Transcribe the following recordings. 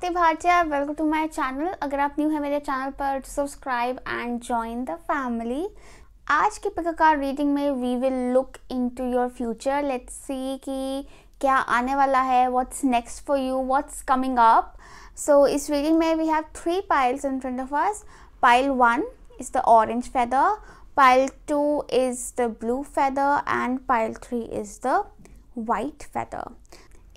शक्ति Bhatia welcome to my channel अगर आप न्यू है मेरे चैनल पर to subscribe and join the family आज की पत्रकार रीडिंग में we will look into your future let's see कि क्या आने वाला है what's next for you what's coming up so इस रीडिंग में we have three piles in front of us pile one is the orange feather pile two is the blue feather and pile three is the white feather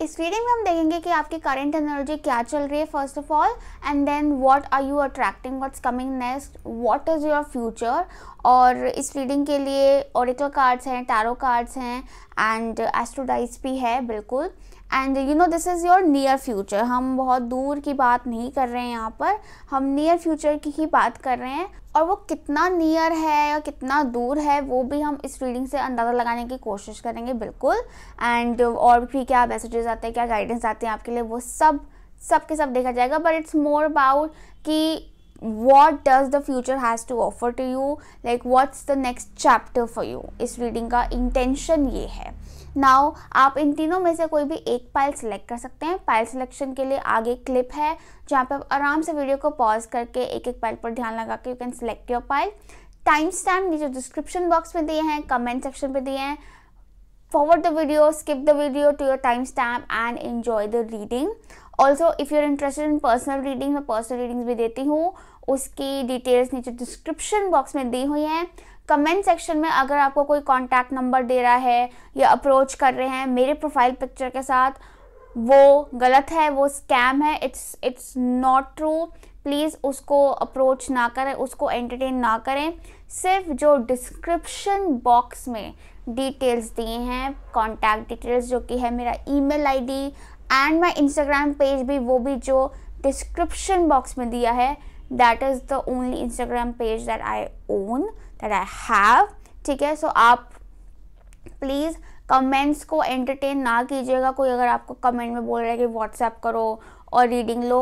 इस reading में हम देखेंगे कि आपकी current energy क्या चल रही है first of all and then what are you attracting what's coming next what is your future और इस रीडिंग के लिए ओरिकल कार्ड्स हैं टैरो कार्ड्स हैं एंड एस्ट्रोडाइज भी है बिल्कुल and you know this is your near future हम बहुत दूर की बात नहीं कर रहे हैं यहाँ पर हम नियर फ्यूचर की ही बात कर रहे हैं और वो कितना नियर है या कितना दूर है वो भी हम इस रीडिंग से अंदाज़ा लगाने की कोशिश करेंगे बिल्कुल एंड और भी क्या मैसेजेस आते हैं क्या गाइडेंस आते हैं आपके लिए वो सब सब के सब देखा जाएगा बट इट्स मोर अबाउट कि what does the future has to offer to you like what's the next chapter for you इस रीडिंग का इंटेंशन ये है नाउ आप इन तीनों में से कोई भी एक पाइल सिलेक्ट कर सकते हैं पाइल सिलेक्शन के लिए आगे क्लिप है जहाँ पे आप आराम से वीडियो को पॉज करके एक एक पाइल पर ध्यान लगा के you can select your pile time stamp नीचे डिस्क्रिप्शन बॉक्स में दिए हैं कमेंट सेक्शन पे दिए हैं forward video the the video to your time stamp and enjoy the reading also if you are interested in personal reading मैं personal reading भी देती हूँ उसकी डिटेल्स नीचे डिस्क्रिप्शन बॉक्स में दी हुई हैं कमेंट सेक्शन में अगर आपको कोई कॉन्टैक्ट नंबर दे रहा है या अप्रोच कर रहे हैं मेरे प्रोफाइल पिक्चर के साथ वो गलत है वो स्कैम है it's it's not true please उसको अप्रोच ना करें उसको एंटरटेन ना करें सिर्फ जो डिस्क्रिप्शन बॉक्स में डिटेल्स दिए हैं कॉन्टैक्ट डिटेल्स जो कि है मेरा email ID and my Instagram page भी वो भी जो डिस्क्रिप्शन बॉक्स में दिया है that is the only Instagram page that I own that I have ठीक है सो आप प्लीज़ कमेंट्स को एंटरटेन ना कीजिएगा कोई अगर आपको कमेंट में बोल रहा है कि व्हाट्सएप करो और रीडिंग लो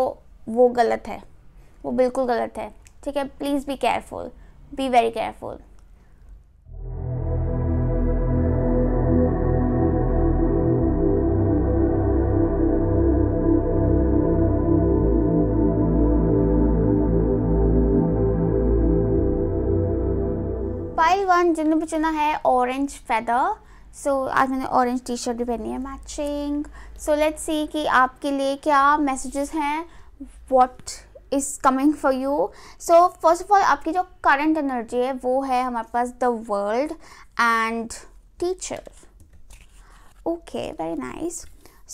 वो गलत है वो बिल्कुल गलत है ठीक है please be careful be very careful pile one जिन्होंने भी चुना है ऑरेंज फेदर सो so, आज मैंने ऑरेंज टी शर्ट भी पहनी है मैचिंग सो लेट्स सी कि आपके लिए क्या मैसेजेस हैं what is coming for you so first of all आपकी जो करंट एनर्जी है वो है हमारे पास the world and teacher okay very nice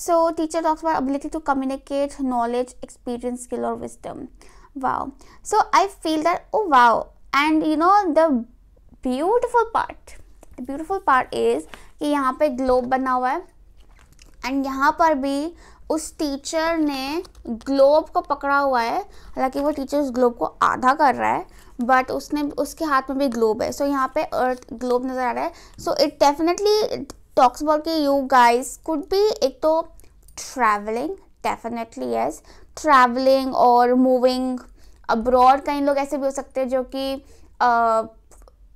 so teacher talks about ability to communicate knowledge experience skill और wisdom wow so I feel that oh wow and you know the beautiful part the beautiful part is कि यहाँ पे globe बना हुआ है and यहाँ पर भी उस टीचर ने ग्लोब को पकड़ा हुआ है हालांकि वो टीचर उस ग्लोब को आधा कर रहा है बट उसने उसके हाथ में भी ग्लोब है सो so, यहाँ पे अर्थ ग्लोब नज़र आ रहा है so it definitely talks about कि यू गाइस कुड भी एक तो ट्रैवलिंग डेफिनेटली यस ट्रैवलिंग और मूविंग अब्रॉड कई लोग ऐसे भी हो सकते हैं जो कि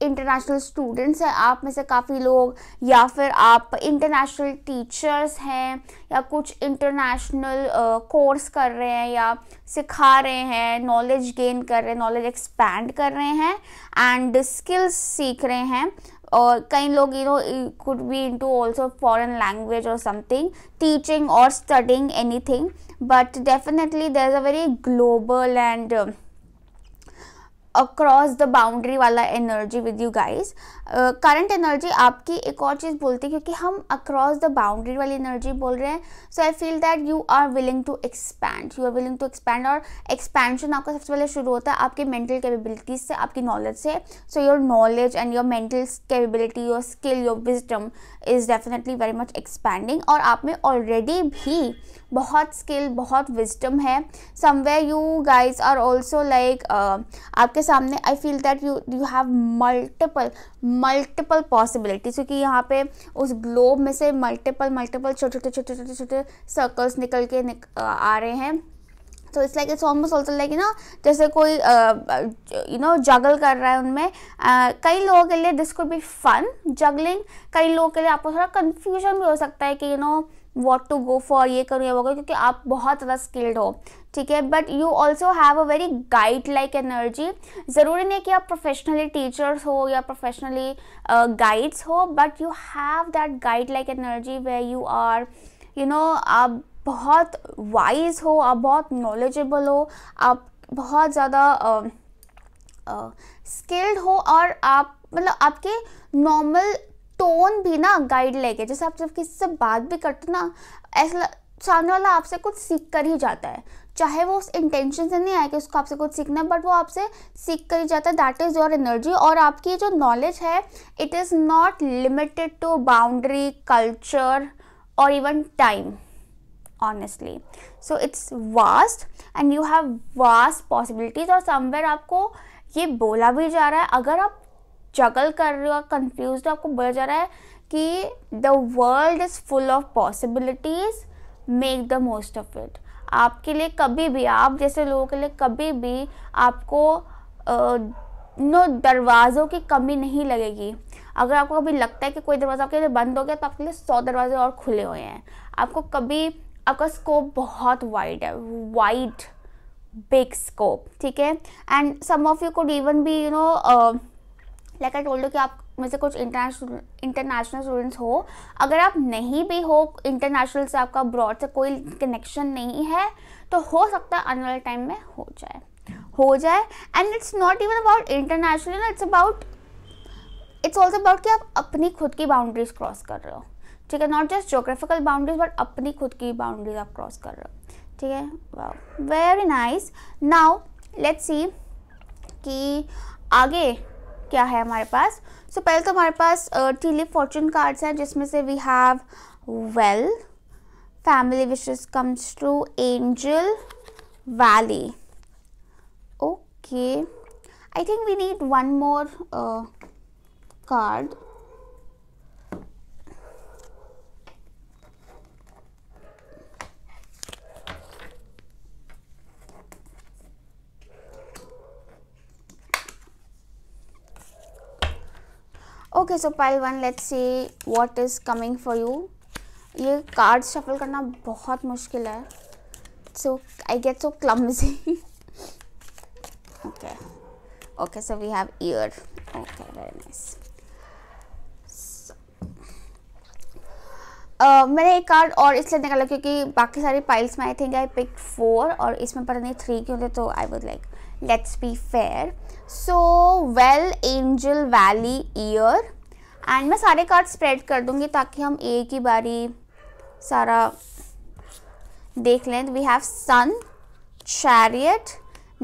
इंटरनेशनल स्टूडेंट्स हैं आप में से काफ़ी लोग या फिर आप इंटरनेशनल टीचर्स हैं या कुछ इंटरनेशनल कोर्स uh, कर रहे हैं या सिखा रहे हैं नॉलेज गेन कर रहे हैं नॉलेज एक्सपैंड कर रहे हैं एंड स्किल्स सीख रहे हैं और कई लोग you know could be into also foreign language और समथिंग टीचिंग और studying anything but definitely there is a very global and across the boundary वाला energy with you guys current energy आपकी एक और चीज़ बोलती है क्योंकि हम अक्रॉस द बाउंड्री वाली एनर्जी बोल रहे हैं so I feel that you are willing to expand you are willing to expand और एक्सपेंशन आपका सबसे पहले शुरू होता है आपके मेंटल कैपेबिलिटीज से आपकी नॉलेज से so your knowledge and your mental capability your skill your wisdom is definitely very much expanding और आप में ऑलरेडी भी बहुत स्किल बहुत विजडम है somewhere you guys are also like आपके सामने I feel that you you have multiple multiple possibilities क्योंकि यहाँ पे उस ग्लोब में से मल्टीपल मल्टीपल छोटे छोटे छोटे छोटे छोटे सर्कल्स निकल के निक, uh, आ रहे हैं तो it's like it's almost also like ना जैसे कोई यू नो जगल कर रहा है उनमें uh, कई लोगों के लिए this could be fun juggling कई लोगों के लिए आपको थोड़ा कन्फ्यूजन भी हो सकता है कि you you know know, what to go for ये करूँ या वो करूँ क्योंकि आप बहुत ज़्यादा स्किल्ड हो ठीक है but you also have a very guide like energy ज़रूरी नहीं कि आप प्रोफेशनली टीचर्स हो या प्रोफेशनली गाइड्स uh, हो but you have that guide like energy way you are you know आप बहुत वाइज हो आप बहुत नॉलेजेबल हो आप बहुत ज़्यादा स्किल्ड uh, uh, हो और आप मतलब आपके नॉर्मल टोन भी ना गाइड लेके जैसे आप जब किसी से बात भी करते ना ऐसा सामने वाला आपसे कुछ सीख कर ही जाता है चाहे वो उस इंटेंशन से नहीं आया कि उसको आपसे कुछ सीखना है बट वो आपसे सीख कर ही जाता है दैट इज़ योर एनर्जी और आपकी जो नॉलेज है it is not limited to boundary culture और even time honestly so it's vast and you have vast possibilities और समवेयर आपको ये बोला भी जा रहा है अगर आप जगल कर रहे हो आप कंफ्यूज आपको बोला जा रहा है कि the world is full of possibilities make the most of it आपके लिए कभी भी आप जैसे लोगों के लिए कभी भी आपको नो दरवाज़ों की कमी नहीं लगेगी अगर आपको कभी लगता है कि कोई दरवाज़ा आपके लिए बंद हो गया तो आपके लिए सौ दरवाजे और खुले हुए हैं आपको कभी आपका स्कोप बहुत वाइड है वाइड बिग स्कोप ठीक है and some of you could even be you know like I told कि आप में से कुछ इंटरनेशनल इंटरनेशनल स्टूडेंट्स हो अगर आप नहीं भी हो इंटरनेशनल से आपका ब्रॉड से कोई कनेक्शन नहीं है तो हो सकता है आने वाले टाइम में हो जाए हो जाए and it's not even about international it's about it's also about कि आप अपनी खुद की बाउंड्रीज क्रॉस कर रहे हो ठीक है not just geographical boundaries but अपनी खुद की बाउंड्रीज आप क्रॉस कर रहे हो ठीक है very nice now let's see कि आगे क्या है हमारे पास सो so, पहले तो हमारे पास लिप फॉर्चून कार्ड्स हैं जिसमें से we have well family wishes comes to angel valley okay I think we need one more card okay so pile one let's see what is coming for you ये card shuffle करना बहुत मुश्किल है so I get so clumsy okay okay so we have year okay very nice Uh, मैंने एक card और इसलिए निकाला क्योंकि बाकी सारी पाइल्स में I think I pick four और इसमें पता नहीं थ्री क्यों थे तो I would like let's be fair so well angel valley year and मैं सारे कार्ड स्प्रेड कर दूंगी ताकि हम एक ही बारी सारा देख लें we have sun chariot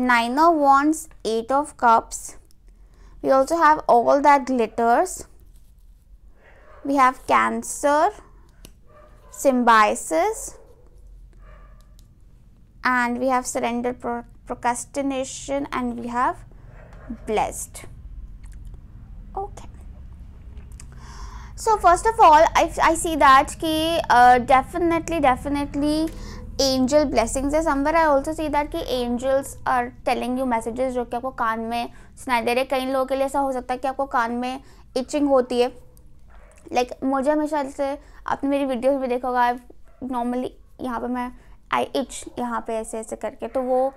nine of wands eight of cups we also have all that glitters we have cancer symbiosis and we have surrender pro procrastination and we have blessed okay so first of all i, I see that ki uh, definitely definitely angel blessings है somewhere I also see that कि angels are telling you messages जो कि आपको कान में सुनाई दे रहे कई लोगों के लिए ऐसा हो सकता है कि आपको कान में इचिंग होती है लाइक like, मुझे हमेशा से आपने मेरी वीडियोज भी देखा होगा नॉर्मली यहाँ पे मैं आई इच यहाँ पे ऐसे ऐसे करके तो वो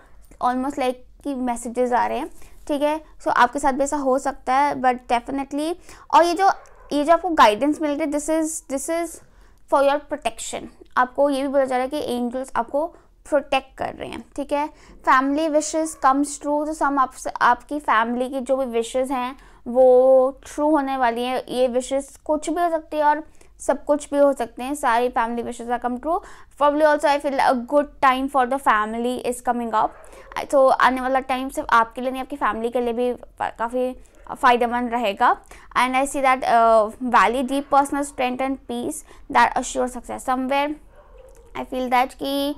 ऑलमोस्ट लाइक like कि मैसेजेस आ रहे हैं ठीक है सो आपके साथ भी ऐसा हो सकता है बट डेफिनेटली और ये जो ये जो आपको गाइडेंस मिल रही है this is this is for your protection आपको ये भी बोला जा रहा है कि एंजल्स आपको प्रोटेक्ट कर रहे हैं ठीक है फैमिली विशेस कम्स ट्रू तो सम आप आपकी फैमिली की जो भी विशेस हैं वो ट्रू होने वाली हैं ये विशेस कुछ भी हो सकती है और सब कुछ भी हो सकते हैं सारी family wishes are come true for also I feel a good time for the family is coming up तो आने वाला टाइम सिर्फ आपके लिए नहीं आपकी फैमिली के लिए भी काफ़ी फ़ायदेमंद रहेगा and I see that valley deep personal strength and peace that assure success somewhere I feel that कि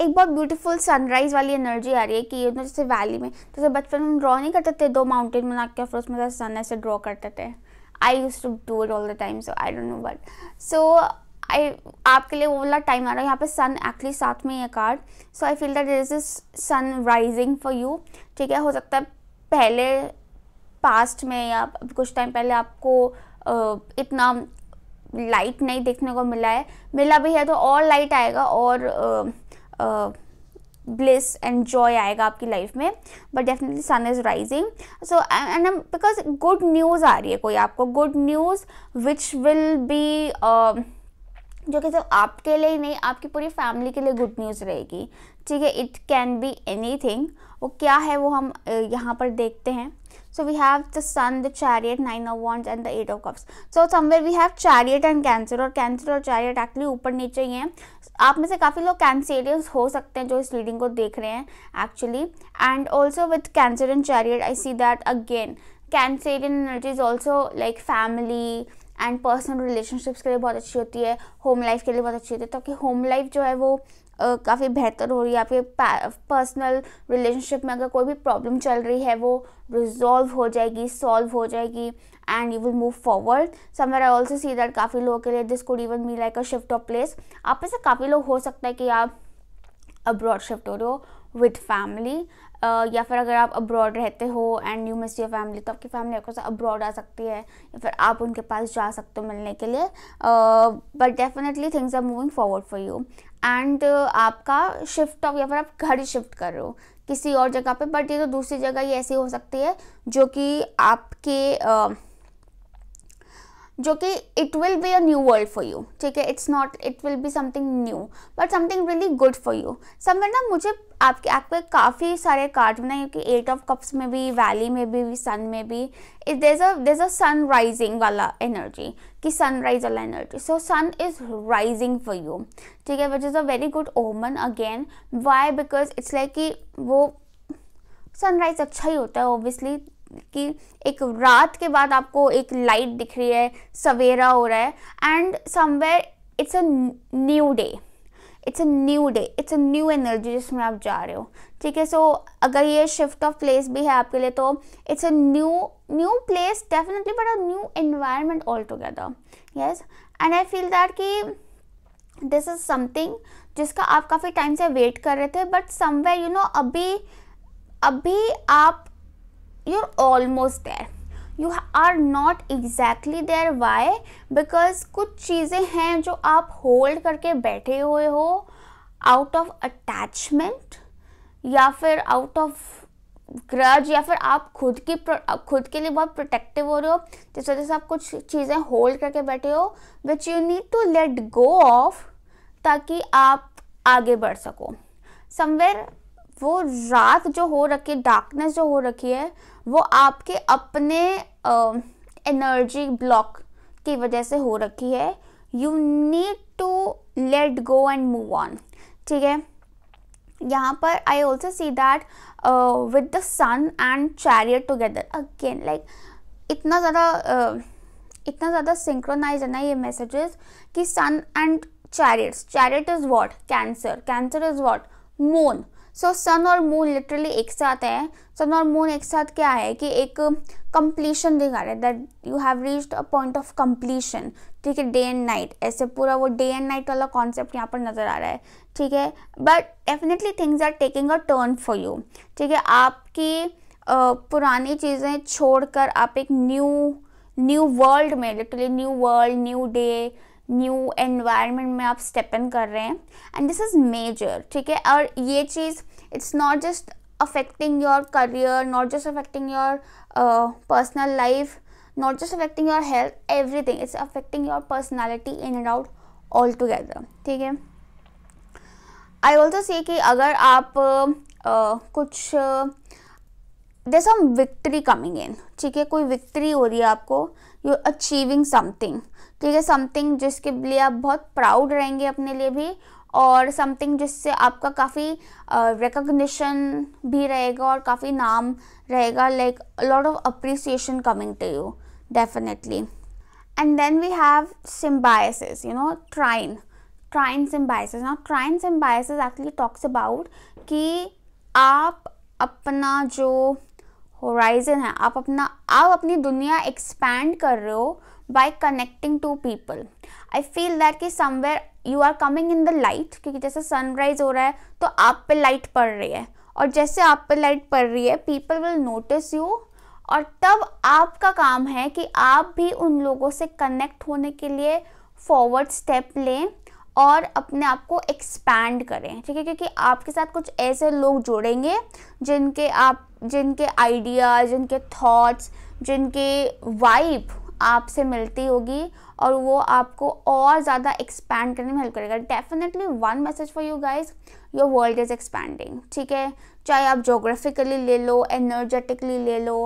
एक बहुत ब्यूटीफुल सनराइज़ वाली एनर्जी आ रही है कि यू नो जैसे वैली में जैसे बचपन में ड्रॉ नहीं करते थे दो माउंटेन बना के फिर उसमें सन ऐसे ड्रॉ करते थे I used to do it all the time so I don't know but so I आपके लिए वो वाला टाइम आ रहा है यहाँ पे सन एक्चुअली साथ में है card so I feel that is is sun rising for you ठीक है हो सकता है पहले पास्ट में या कुछ टाइम पहले आपको इतना लाइट नहीं देखने को मिला है मिला भी है तो और लाइट आएगा और ब्लिस एंड जॉय आएगा आपकी लाइफ में but definitely sun is rising so and because good news आ रही है कोई आपको good news which will be जो कि सिर्फ आपके लिए ही नहीं आपकी पूरी फैमिली के लिए गुड न्यूज़ रहेगी ठीक है it can be anything वो क्या है वो हम यहाँ पर देखते हैं so we have the sun the chariot nine of wands and the eight of cups so somewhere we have chariot and cancer और कैंसर और चैरियट एक्चुअली ऊपर नीचे ही हैं आप में से काफ़ी लोग कैंसेरियंस हो सकते हैं जो इस रीडिंग को देख रहे हैं actually and also with cancer and chariot I see that again cancerian energy is also like family and personal relationships के लिए बहुत अच्छी होती है होम लाइफ के लिए बहुत अच्छी होती है तो आपकी होम लाइफ जो है वो काफ़ी बेहतर हो रही है आपके पर्सनल रिलेशनशिप में अगर कोई भी प्रॉब्लम चल रही है वो रिजॉल्व हो जाएगी सॉल्व हो जाएगी and you will move forward summer I also see that काफ़ी लोगों के लिए this could even me like a shift of place आप में से काफ़ी लोग हो सकता है कि आप अब्रॉड शिफ्ट हो रहे हो विथ फैमिली uh, या फिर अगर आप अब्रॉड रहते हो and you miss your family तो आपकी फैमिली आपके साथ अब्रॉड आ सकती है या फिर आप उनके पास जा सकते हो मिलने के लिए but definitely things are moving forward for you and आपका शिफ्ट ऑफ या फिर आप घर शिफ्ट कर रहे हो किसी और जगह पे बट ये तो दूसरी जगह ये ऐसी हो सकती है जो कि आपके uh, जो कि it will be a new world for you ठीक है it's not it will be something new but something really good for you somewhere ना मुझे आपके आपके काफ़ी सारे कार्ड बनाए क्योंकि एट ऑफ कप्स में भी वैली में भी सन में भी there a there a sun rising वाला एनर्जी कि सनराइज वाला energy so sun is rising for you ठीक है which is a very good omen again why because it's like कि वो सनराइज अच्छा ही होता है ओबियसली कि एक रात के बाद आपको एक लाइट दिख रही है सवेरा हो रहा है and somewhere it's a new day it's a new day it's a new energy जिसमें आप जा रहे हो ठीक है सो अगर ये शिफ्ट ऑफ प्लेस भी है आपके लिए तो it's a new new place definitely but a new environment all together yes and I feel that कि दिस इज़ समथिंग जिसका आप काफ़ी टाइम से वेट कर रहे थे बट समवेयर यू नो अभी अभी आप you're almost there you are not exactly there why because कुछ चीज़ें हैं जो आप होल्ड करके बैठे हुए हो आउट ऑफ अटैचमेंट या फिर आउट ऑफ ग्रज या फिर आप खुद की खुद के लिए बहुत प्रोटेक्टिव हो रहे हो जिस वजह से आप कुछ चीज़ें होल्ड करके बैठे हो which you need to let go of ताकि आप आगे बढ़ सको समवेयर वो रात जो हो रखी है डार्कनेस जो हो रखी है वो आपके अपने एनर्जी ब्लॉक की वजह से हो रखी है you need to let go and move on ठीक है यहाँ पर I also see that with the sun and chariot together again like इतना ज़्यादा uh, इतना ज़्यादा सिंक्रोनाइज है ना ये मैसेजेस कि sun and chariot chariot is what cancer cancer is what moon so so, सन और मून लिटरली एक साथ है सन और मून एक साथ क्या है कि एक कंप्लीशन दिखा रहे that you have reached a point of completion ठीक है डे एंड नाइट ऐसे पूरा वो डे एंड नाइट वाला कॉन्सेप्ट यहाँ पर नज़र आ रहा है ठीक है but definitely things are taking a turn for you ठीक है आपकी uh, पुरानी चीज़ें छोड़कर आप एक न्यू न्यू वर्ल्ड में literally new world new day new environment में आप स्टेप इन कर रहे हैं एंड दिस इज़ मेजर ठीक है और ये चीज़ it's not just affecting your career not just affecting your personal life not just affecting your health everything it's affecting your personality in and out all together ठीक है I also say कि अगर आप uh, कुछ देर सम victory coming in ठीक है कोई victory हो रही है आपको यू अचीविंग समथिंग ठीक है समथिंग जिसके लिए आप बहुत प्राउड रहेंगे अपने लिए भी और समथिंग जिससे आपका काफ़ी रिकग्निशन uh, भी रहेगा और काफ़ी नाम रहेगा like lot of appreciation coming to you definitely and then we have symbiosis you know trine trine symbiosis ना trine symbiosis actually talks about कि आप अपना जो होराइजन है आप अपना आप अपनी दुनिया एक्सपैंड कर रहे हो by connecting to people I feel that कि somewhere you are coming in the light क्योंकि जैसे सनराइज हो रहा है तो आप पे लाइट पड़ रही है और जैसे आप पे लाइट पड़ रही है पीपल विल नोटिस यू और तब आपका काम है कि आप भी उन लोगों से कनेक्ट होने के लिए फॉरवर्ड स्टेप लें और अपने आप को एक्सपैंड करें ठीक है क्योंकि आपके साथ कुछ ऐसे लोग जुड़ेंगे जिनके आप जिनके आइडिया जिनके थॉट्स जिनके वाइब आपसे मिलती होगी और वो आपको और ज़्यादा एक्सपैंड करने में हेल्प करेगा definitely one message for you guys your world is expanding ठीक है चाहे आप जोग्राफिकली ले लो एनर्जेटिकली ले लो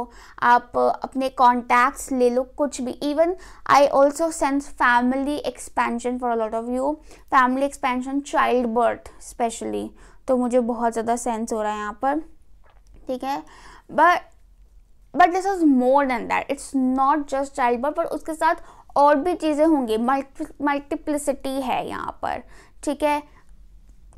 आप अपने कॉन्टैक्ट्स ले लो कुछ भी even I also sense family expansion for lot of you family expansion child birth specially तो मुझे बहुत ज़्यादा सेंस हो रहा है यहाँ पर ठीक है but but this is more than that it's not just child birth पर उसके साथ और भी चीज़ें होंगी मल्टीप्लिसिटी है यहाँ पर ठीक है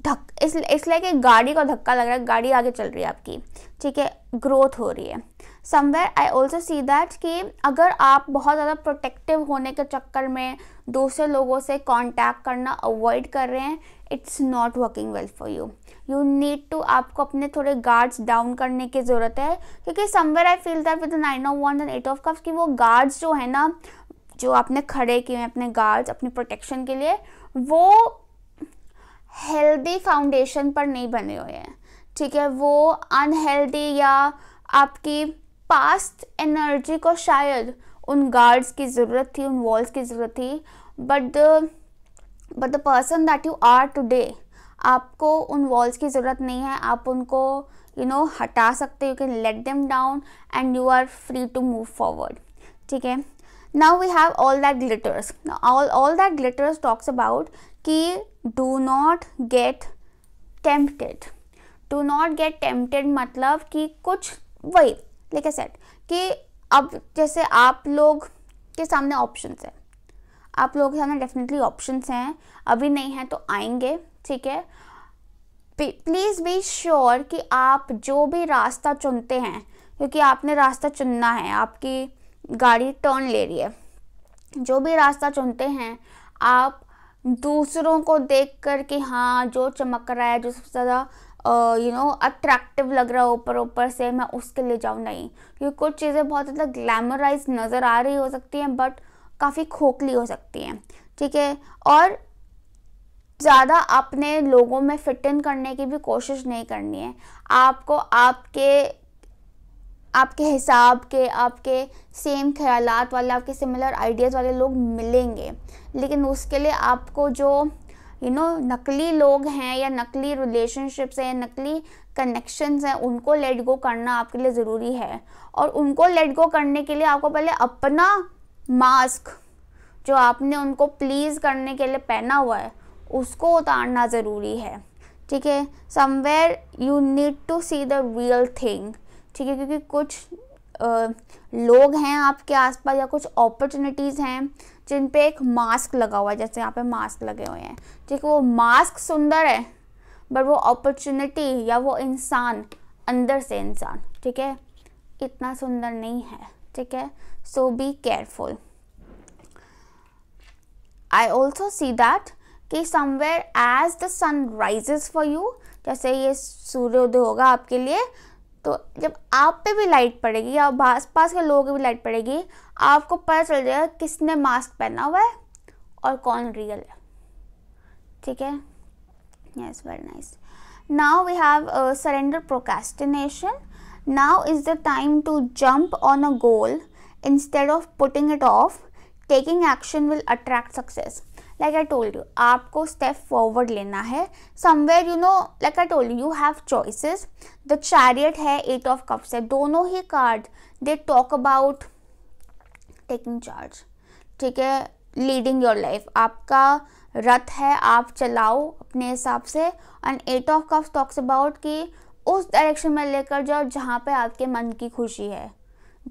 धक इसलिए इसलिए कि गाड़ी को धक्का लग रहा है गाड़ी आगे चल रही है आपकी ठीक है ग्रोथ हो रही है somewhere I also see that कि अगर आप बहुत ज़्यादा प्रोटेक्टिव होने के चक्कर में दूसरे लोगों से कांटेक्ट करना अवॉइड कर रहे हैं it's not working well for you you need to आपको अपने थोड़े गार्ड्स डाउन करने की ज़रूरत है क्योंकि somewhere I feel that with nine of वन एंड एट ऑफ कप्स कि वो गार्ड्स जो है ना जो आपने खड़े किए हैं अपने गार्ड्स अपनी प्रोटेक्शन के लिए वो हेल्दी फाउंडेशन पर नहीं बने हुए हैं ठीक है वो अनहेल्दी या आपकी पास्ट एनर्जी को शायद उन गार्ड्स की ज़रूरत थी उन वॉल्स की ज़रूरत थी but but the person that you are today आपको उन वॉल्स की ज़रूरत नहीं है आप उनको यू you नो know, हटा सकते you can let them down and you are free to move forward ठीक है now we have all that glitters all all that glitters talks about कि do not get tempted do not get tempted मतलब कि कुछ वही लेके set कि अब जैसे आप लोग के सामने ऑप्शंस है आप लोगों के सामने डेफिनेटली ऑप्शन हैं अभी नहीं है तो आएंगे ठीक है प्लीज़ बी श्योर कि आप जो भी रास्ता चुनते हैं क्योंकि आपने रास्ता चुनना है आपकी गाड़ी टर्न ले रही है जो भी रास्ता चुनते हैं आप दूसरों को देख कर कि हाँ जो चमक रहा है जो सबसे ज़्यादा यू नो अट्रैक्टिव लग रहा है ऊपर ऊपर से मैं उसके लिए जाऊँ नहीं क्योंकि कुछ चीज़ें बहुत ज़्यादा ग्लैमराइज नज़र आ रही हो सकती हैं बट काफ़ी खोखली हो सकती हैं ठीक है और ज़्यादा अपने लोगों में फिट इन करने की भी कोशिश नहीं करनी है आपको आपके आपके हिसाब के आपके सेम ख्याल वाले आपके सिमिलर आइडियाज़ वाले लोग मिलेंगे लेकिन उसके लिए आपको जो यू you नो know, नकली लोग हैं या नकली रिलेशनशिप्स हैं या नकली कनेक्शंस हैं उनको लेट गो करना आपके लिए ज़रूरी है और उनको लेट गो करने के लिए आपको पहले अपना मास्क जो आपने उनको प्लीज़ करने के लिए पहना हुआ है उसको उतारना ज़रूरी है ठीक है somewhere you need to see the real thing ठीक है क्योंकि कुछ आ, लोग हैं आपके आसपास या कुछ अपॉर्चुनिटीज़ हैं जिन पे एक मास्क लगा हुआ है जैसे यहाँ पे मास्क लगे हुए हैं ठीक है वो मास्क सुंदर है बट वो अपॉर्चुनिटी या वो इंसान अंदर से इंसान ठीक है इतना सुंदर नहीं है ठीक है so be careful i also see that कि somewhere as the sun rises for you जैसे ये सूर्योदय होगा आपके लिए तो जब आप पे भी लाइट पड़ेगी या आस पास के लोगों भी लाइट पड़ेगी आपको पता चल जाएगा किसने मास्क पहना हुआ है और कौन रियल है ठीक है yes very nice now we have surrender procrastination now is the time to jump on a goal instead of putting it off taking action will attract success like I told you आपको step forward लेना है somewhere you know like I told you have choices the chariot है eight of cups है दोनों ही card they talk about taking charge ठीक है leading your life आपका रथ है आप चलाओ अपने हिसाब से and eight of cups talks about कि उस डायरेक्शन में लेकर जाओ जहाँ पे आपके मन की खुशी है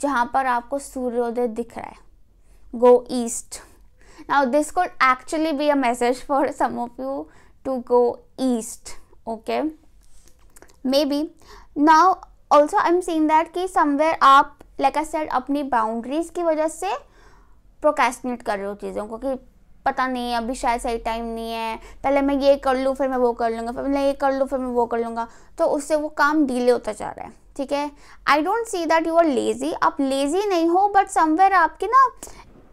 जहाँ पर आपको सूर्योदय दिख रहा है go east now this could actually be a message for some of you to go east okay maybe now also I am seen that कि समवेयर आप लाइक आई सेड अपनी बाउंड्रीज की वजह से प्रोकेस्टिनेट कर रहे हो चीज़ों को कि पता नहीं है अभी शायद सही टाइम नहीं है पहले मैं ये कर लूँ फिर मैं वो कर लूँगा फिर मैं ये कर लूँ फिर मैं वो कर लूँगा तो उससे वो काम डीले होता जा रहा है ठीक है I don't see that you are lazy आप लेज़ी नहीं हो बट समवेयर आपकी ना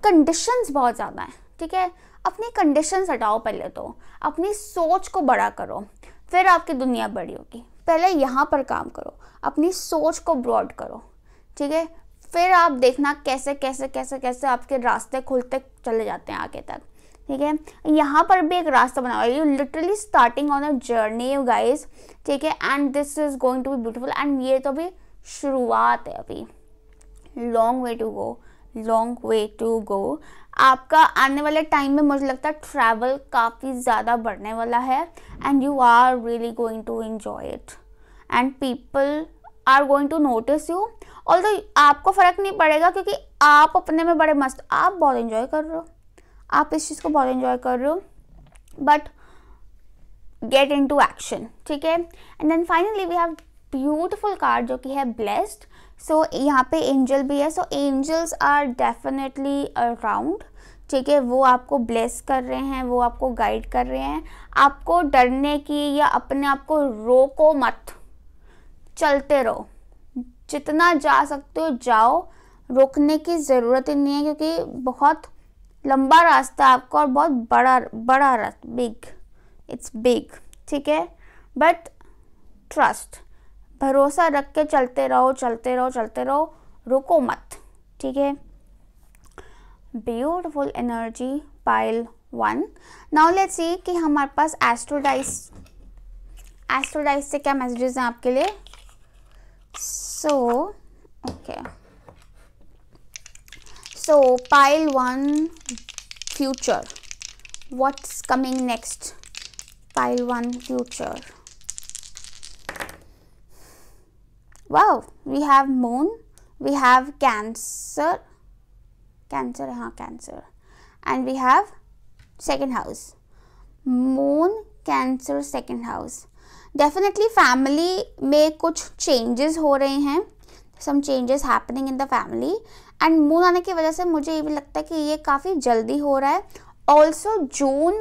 कंडीशंस बहुत ज़्यादा हैं ठीक है अपनी कंडीशंस हटाओ पहले तो अपनी सोच को बड़ा करो फिर आपकी दुनिया बड़ी होगी पहले यहाँ पर काम करो अपनी सोच को ब्रॉड करो ठीक है फिर आप देखना कैसे कैसे कैसे कैसे आपके रास्ते खुलते चले जाते हैं आगे तक ठीक है यहाँ पर भी एक रास्ता बना हुआ है you literally starting on a journey you guys ठीक है and this is going to be beautiful and ये तो अभी शुरुआत है अभी long way to go long way to go आपका आने वाले टाइम में मुझे लगता है ट्रैवल काफ़ी ज़्यादा बढ़ने वाला है and you are really going to enjoy it and people are going to notice you all आपको फ़र्क नहीं पड़ेगा क्योंकि आप अपने में बड़े मस्त आप बहुत इन्जॉय कर रहे हो आप इस चीज़ को बहुत इन्जॉय कर रहे हो but get into action ठीक है and then finally we have beautiful card जो कि है ब्लेस्ड सो यहाँ पे एंजल भी है so angels are definitely around ठीक है वो आपको ब्लेस कर रहे हैं वो आपको गाइड कर रहे हैं आपको डरने की या अपने आप को रोको मत चलते रहो जितना जा सकते हो जाओ रोकने की ज़रूरत ही नहीं है क्योंकि बहुत लंबा रास्ता आपका और बहुत बड़ा बड़ा रास्ता बिग इट्स बिग ठीक है बट ट्रस्ट भरोसा रख के चलते रहो चलते रहो चलते रहो रुको मत ठीक है beautiful energy pile one now let's see कि हमारे पास एस्ट्रोडाइस एस्ट्रोडाइस से क्या मैसेजेस हैं आपके लिए so so, okay okay. So pile 1 future. What's coming next? Pile 1 future. Wow, we have moon, we have cancer, cancer, huh, cancer, and we have second house. Moon, cancer, second house. Definitely family. May, कुछ changes हो रहे हैं some changes and moon आने की वजह से मुझे ये भी लगता है कि ये काफ़ी जल्दी हो रहा है also June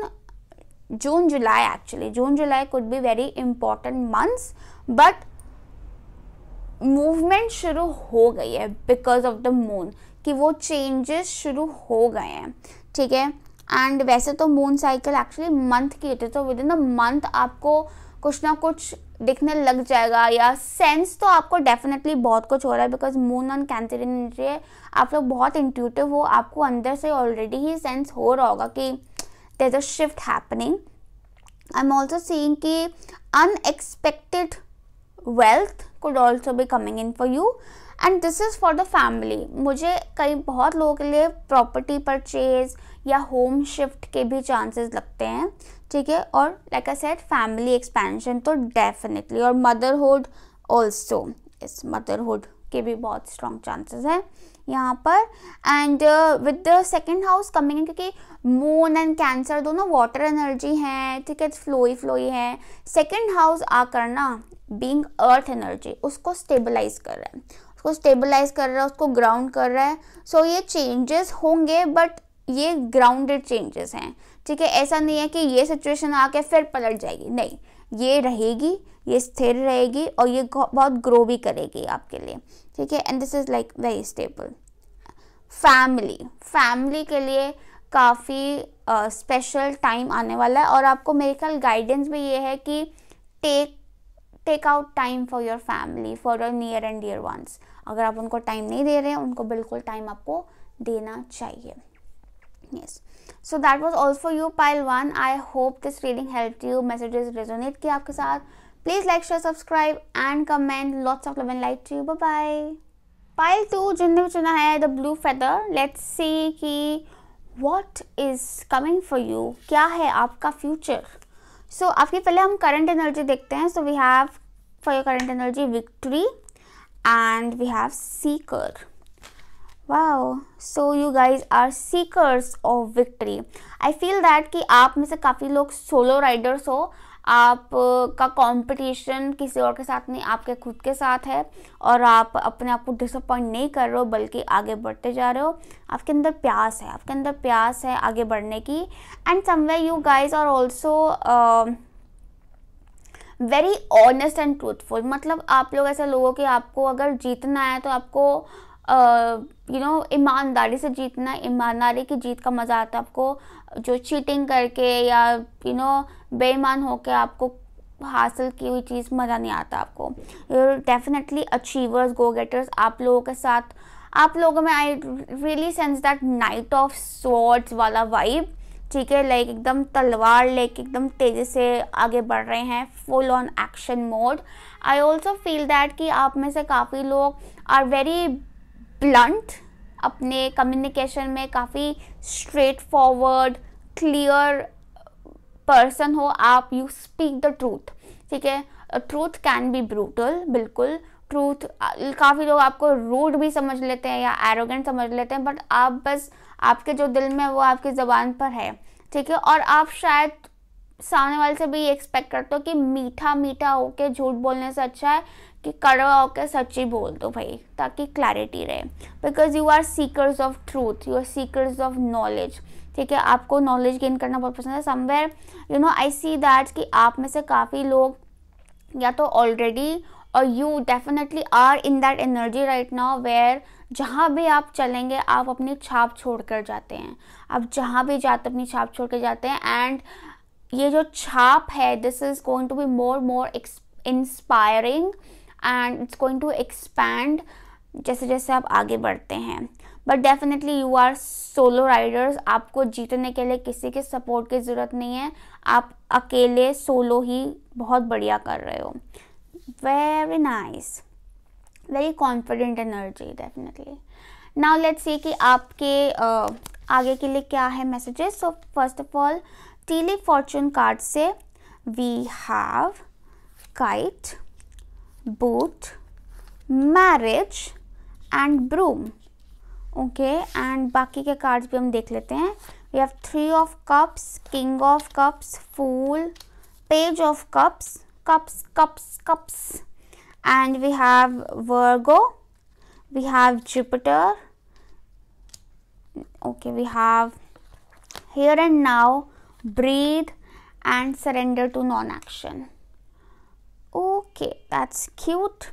June July actually June July could be very important months but movement शुरू हो गई है बिकॉज ऑफ द मून कि वो चेंजेस शुरू हो गए हैं ठीक है एंड वैसे तो मून साइकिल एक्चुअली मंथ की होती है तो विद इन द मंथ आपको कुछ ना कुछ दिखने लग जाएगा या सेंस तो आपको डेफिनेटली बहुत कुछ हो रहा है because moon on cancer energy है आप लोग बहुत इंट्यूटिव हो आपको अंदर से ऑलरेडी ही सेंस हो रहा होगा कि there is a shift happening I am also seeing कि अनएक्सपेक्टेड वेल्थ कुड ऑल्सो भी coming in for you and this is for the family मुझे कई बहुत लोगों के लिए प्रॉपर्टी परचेज या होम शिफ्ट के भी चांसेस लगते हैं ठीक है और like I said family expansion तो डेफिनेटली और मदरहुड ऑल्सो इस मदरहुड के भी बहुत स्ट्रॉन्ग चांसेस हैं यहाँ पर and with the second house coming है क्योंकि मून एंड कैंसर दोनों वाटर एनर्जी हैं ठीक है फ्लोई फ्लोई है सेकेंड हाउस आकर ना बींग अर्थ एनर्जी उसको स्टेबलाइज कर रहा है उसको स्टेबलाइज कर रहा है उसको ग्राउंड कर रहा है सो so, ये चेंजेस होंगे बट ये ग्राउंडेड चेंजेस हैं ठीक है ऐसा नहीं है कि ये सिचुएशन आके फिर पलट जाएगी नहीं ये रहेगी ये स्थिर रहेगी और ये बहुत ग्रो भी करेगी आपके लिए ठीक है and this is like very stable family family के लिए काफ़ी स्पेशल टाइम आने वाला है और आपको मेरे ख्याल गाइडेंस भी ये है कि take take out time for your family for your near and dear ones अगर आप उनको टाइम नहीं दे रहे हैं उनको बिल्कुल टाइम आपको देना चाहिए yes yes. So that was also you pile one I hope this reading help you messages resonate किया आपके साथ please like share subscribe and comment lots of love and like to you bye pile two जिनने भी चुना है the blue feather let's see कि what is coming for you क्या है आपका फ्यूचर सो so, आपकी पहले हम करंट एनर्जी देखते हैं so we have for your current energy victory and we have seeker wow so you guys are seekers of victory I feel that कि आप में से काफ़ी लोग सोलो राइडर्स हो आप का कंपटीशन किसी और के साथ नहीं आपके खुद के साथ है और आप अपने आप को डिसअपॉइंट नहीं कर रहे हो बल्कि आगे बढ़ते जा रहे हो आपके अंदर प्यास है आपके अंदर प्यास है आगे बढ़ने की and way you guys are also very honest and truthful मतलब आप लोग ऐसे लोगों कि आपको अगर जीतना है तो आपको यू नो ईमानदारी से जीतना ईमानदारी की जीत का मज़ा आता है आपको जो चीटिंग करके या यू नो बेईमान होकर आपको हासिल की हुई चीज़ मज़ा नहीं आता आपको you're definitely achievers go getters आप लोगों के साथ आप लोगों में I really sense that knight of swords वाला वाइब ठीक है लाइक एकदम तलवार लेके एकदम तेज़ी से आगे बढ़ रहे हैं full on action mode I also feel that कि आप में से काफ़ी लोग आर वेरी ब्लंट अपने कम्युनिकेशन में काफ़ी स्ट्रेट फॉरवर्ड क्लियर पर्सन हो आप यू स्पीक द ट्रूथ ठीक है ट्रूथ कैन बी ब्रूटल बिल्कुल ट्रूथ uh, काफ़ी लोग आपको रूड भी समझ लेते हैं या एरोगेंट समझ लेते हैं बट आप बस आपके जो दिल में वो आपकी ज़बान पर है ठीक है और आप शायद सामने वाले से भी एक्सपेक्ट करते हो कि मीठा मीठा होके झूठ बोलने से अच्छा है कि कड़वा होकर सच्ची बोल दो भाई ताकि क्लैरिटी रहे because you are seekers of truth you are seekers of knowledge ठीक है आपको नॉलेज गेन करना बहुत पसंद है somewhere you know I see that कि आप में से काफ़ी लोग या तो ऑलरेडी और you definitely are in that energy right now where जहाँ भी आप चलेंगे आप अपनी छाप छोड़ कर जाते हैं आप जहाँ भी जाते अपनी छाप छोड़ कर जाते हैं एंड ये जो छाप है this is going to be more more inspiring and it's going to expand जैसे जैसे आप आगे बढ़ते हैं but definitely you are solo riders आपको जीतने के लिए किसी के सपोर्ट की ज़रूरत नहीं है आप अकेले सोलो ही बहुत बढ़िया कर रहे हो very nice very confident energy definitely now let's see कि आपके uh, आगे के लिए क्या है messages so first of all tea leaf fortune card से we have kite boat, marriage and broom. Okay, and बाकी के cards भी हम देख लेते हैं. We have three of cups, king of cups, fool, page of cups, cups, cups, cups. And we have Virgo, we have Jupiter. Okay, we have here and now, breathe and surrender to non-action. Okay that's cute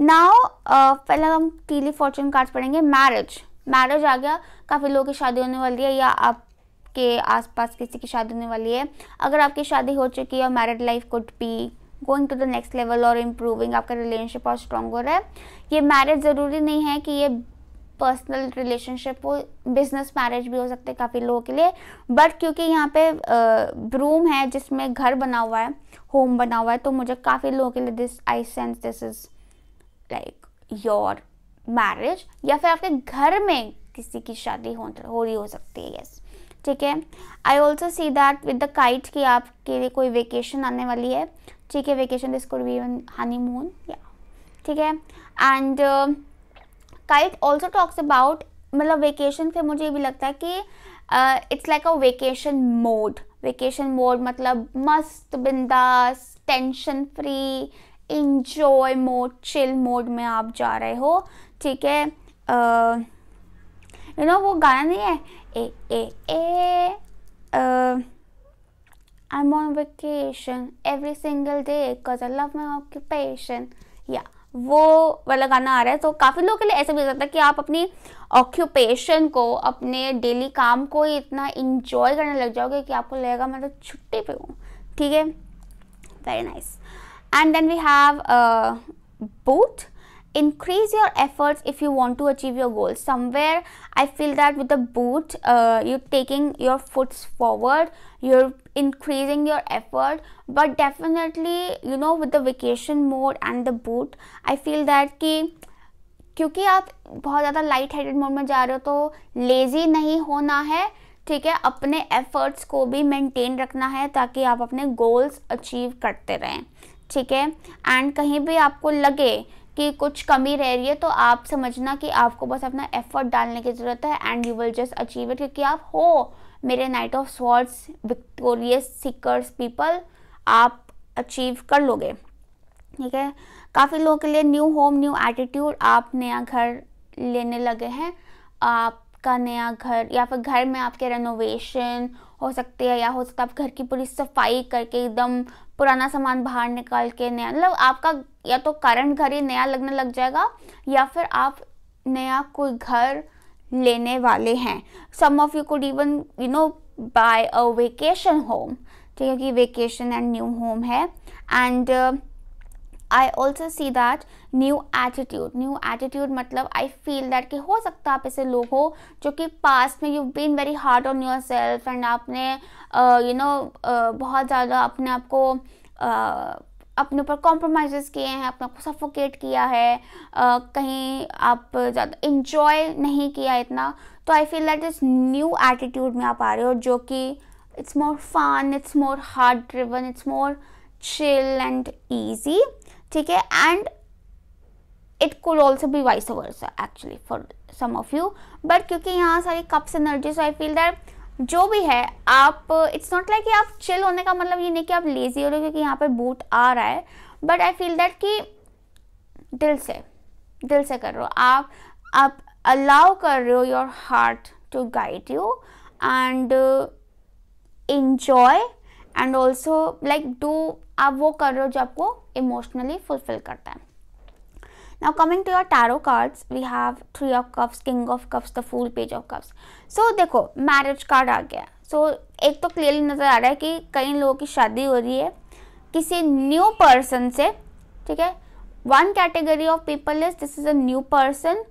now पहले हम tea leaf fortune cards पढ़ेंगे marriage marriage आ गया काफ़ी लोगों की शादी होने वाली है या आपके आसपास किसी की शादी होने वाली है अगर आपकी शादी हो चुकी है और married life could be going to the next level और इम्प्रूविंग आपका रिलेशनशिप और स्ट्रॉन्ग हो रहा है ये मैरिज ज़रूरी नहीं है कि ये पर्सनल रिलेशनशिप वो बिजनेस मैरिज भी हो सकते हैं काफ़ी लोगों के लिए बट क्योंकि यहाँ पे रूम है जिसमें घर बना हुआ है होम बना हुआ है तो मुझे काफ़ी लोगों के लिए this I sense this is like your marriage या फिर आपके घर में किसी की शादी हो हो रही हो सकती है यस ठीक है I also see that with the kite कि आपके लिए कोई वेकेशन आने वाली है ठीक है vacation this could be even honeymoon या ठीक है and kite also talks about मतलब वेकेशन से मुझे ये भी लगता है कि it's like a vacation mode vacation mode मतलब मस्त बिंदास tension free enjoy mode chill mode में आप जा रहे हो ठीक है यू uh, नो वो गाना नहीं है ए ए ए I am on vacation every single day because I love my occupation या वो वाला गाना आ रहा है तो काफ़ी लोगों के लिए ऐसा भी होता है कि आप अपनी ऑक्यूपेशन को अपने डेली काम को ही इतना इंजॉय करने लग जाओगे कि आपको लगेगा मैं तो छुट्टी पे हूँ ठीक है very nice and then we have boot increase your efforts if you want to achieve your goals somewhere I feel that with the boot you taking your foots forward you increasing your effort but definitely you know with the vacation mode and the boot i feel that ki क्योंकि आप बहुत ज़्यादा light headed mode में जा रहे हो तो lazy नहीं होना है ठीक है अपने एफर्ट्स को भी मेंटेन रखना है ताकि आप अपने गोल्स अचीव करते रहें ठीक है एंड कहीं भी आपको लगे कि कुछ कमी रह रही है तो आप समझना कि आपको बस अपना एफर्ट डालने की ज़रूरत है and you will just achieve it क्योंकि आप हो मेरे knight of swords victorious seekers people आप अचीव कर लोगे ठीक है काफ़ी लोगों के लिए न्यू होम न्यू एटीट्यूड आप नया घर लेने लगे हैं आपका नया घर या फिर घर में आपके रेनोवेशन हो सकते हैं या हो सकता है आप घर की पूरी सफाई करके एकदम पुराना सामान बाहर निकाल के नया मतलब आपका या तो करंट घर ही नया लगने लग जाएगा या फिर आप नया कोई घर लेने वाले हैं some of you could even you know buy a vacation home ठीक है कि वेकेशन एंड न्यू होम है and I also see that new attitude new attitude मतलब आई फील दैट कि हो सकता है आप ऐसे लोग हो जो कि पास में you been very hard on your self and आपने you uh, know you know, uh, बहुत ज़्यादा अपने आप को uh, अपने ऊपर कॉम्प्रोमाइज़ किए हैं अपने को सफोकेट किया है आ, कहीं आप ज़्यादा इंजॉय नहीं किया इतना तो आई फील दैट इस न्यू एटीट्यूड में आप आ रहे हो जो कि it's more fun it's more hard driven it's more chill and easy ठीक है and it could also be vice versa actually for some of you but क्योंकि यहाँ सारी cups energy so I feel that जो भी है आप it's not like कि आप चिल होने का मतलब ये नहीं कि आप लेजी हो रहे हो क्योंकि यहाँ पर बूट आ रहा है बट आई फील दैट कि दिल से दिल से कर रहे हो आप आप अलाउ कर रहे हो your heart to guide you and enjoy and also like do आप वो कर रहे हो जो आपको इमोशनली फुलफिल करता है Now coming to your tarot cards, we have Three of Cups, King of Cups, the Fool, Page of Cups. So देखो marriage card आ गया. So एक तो clearly नज़र आ रहा है कि कई लोगों की शादी हो रही है किसी new person से ठीक है One category of people is this is a new person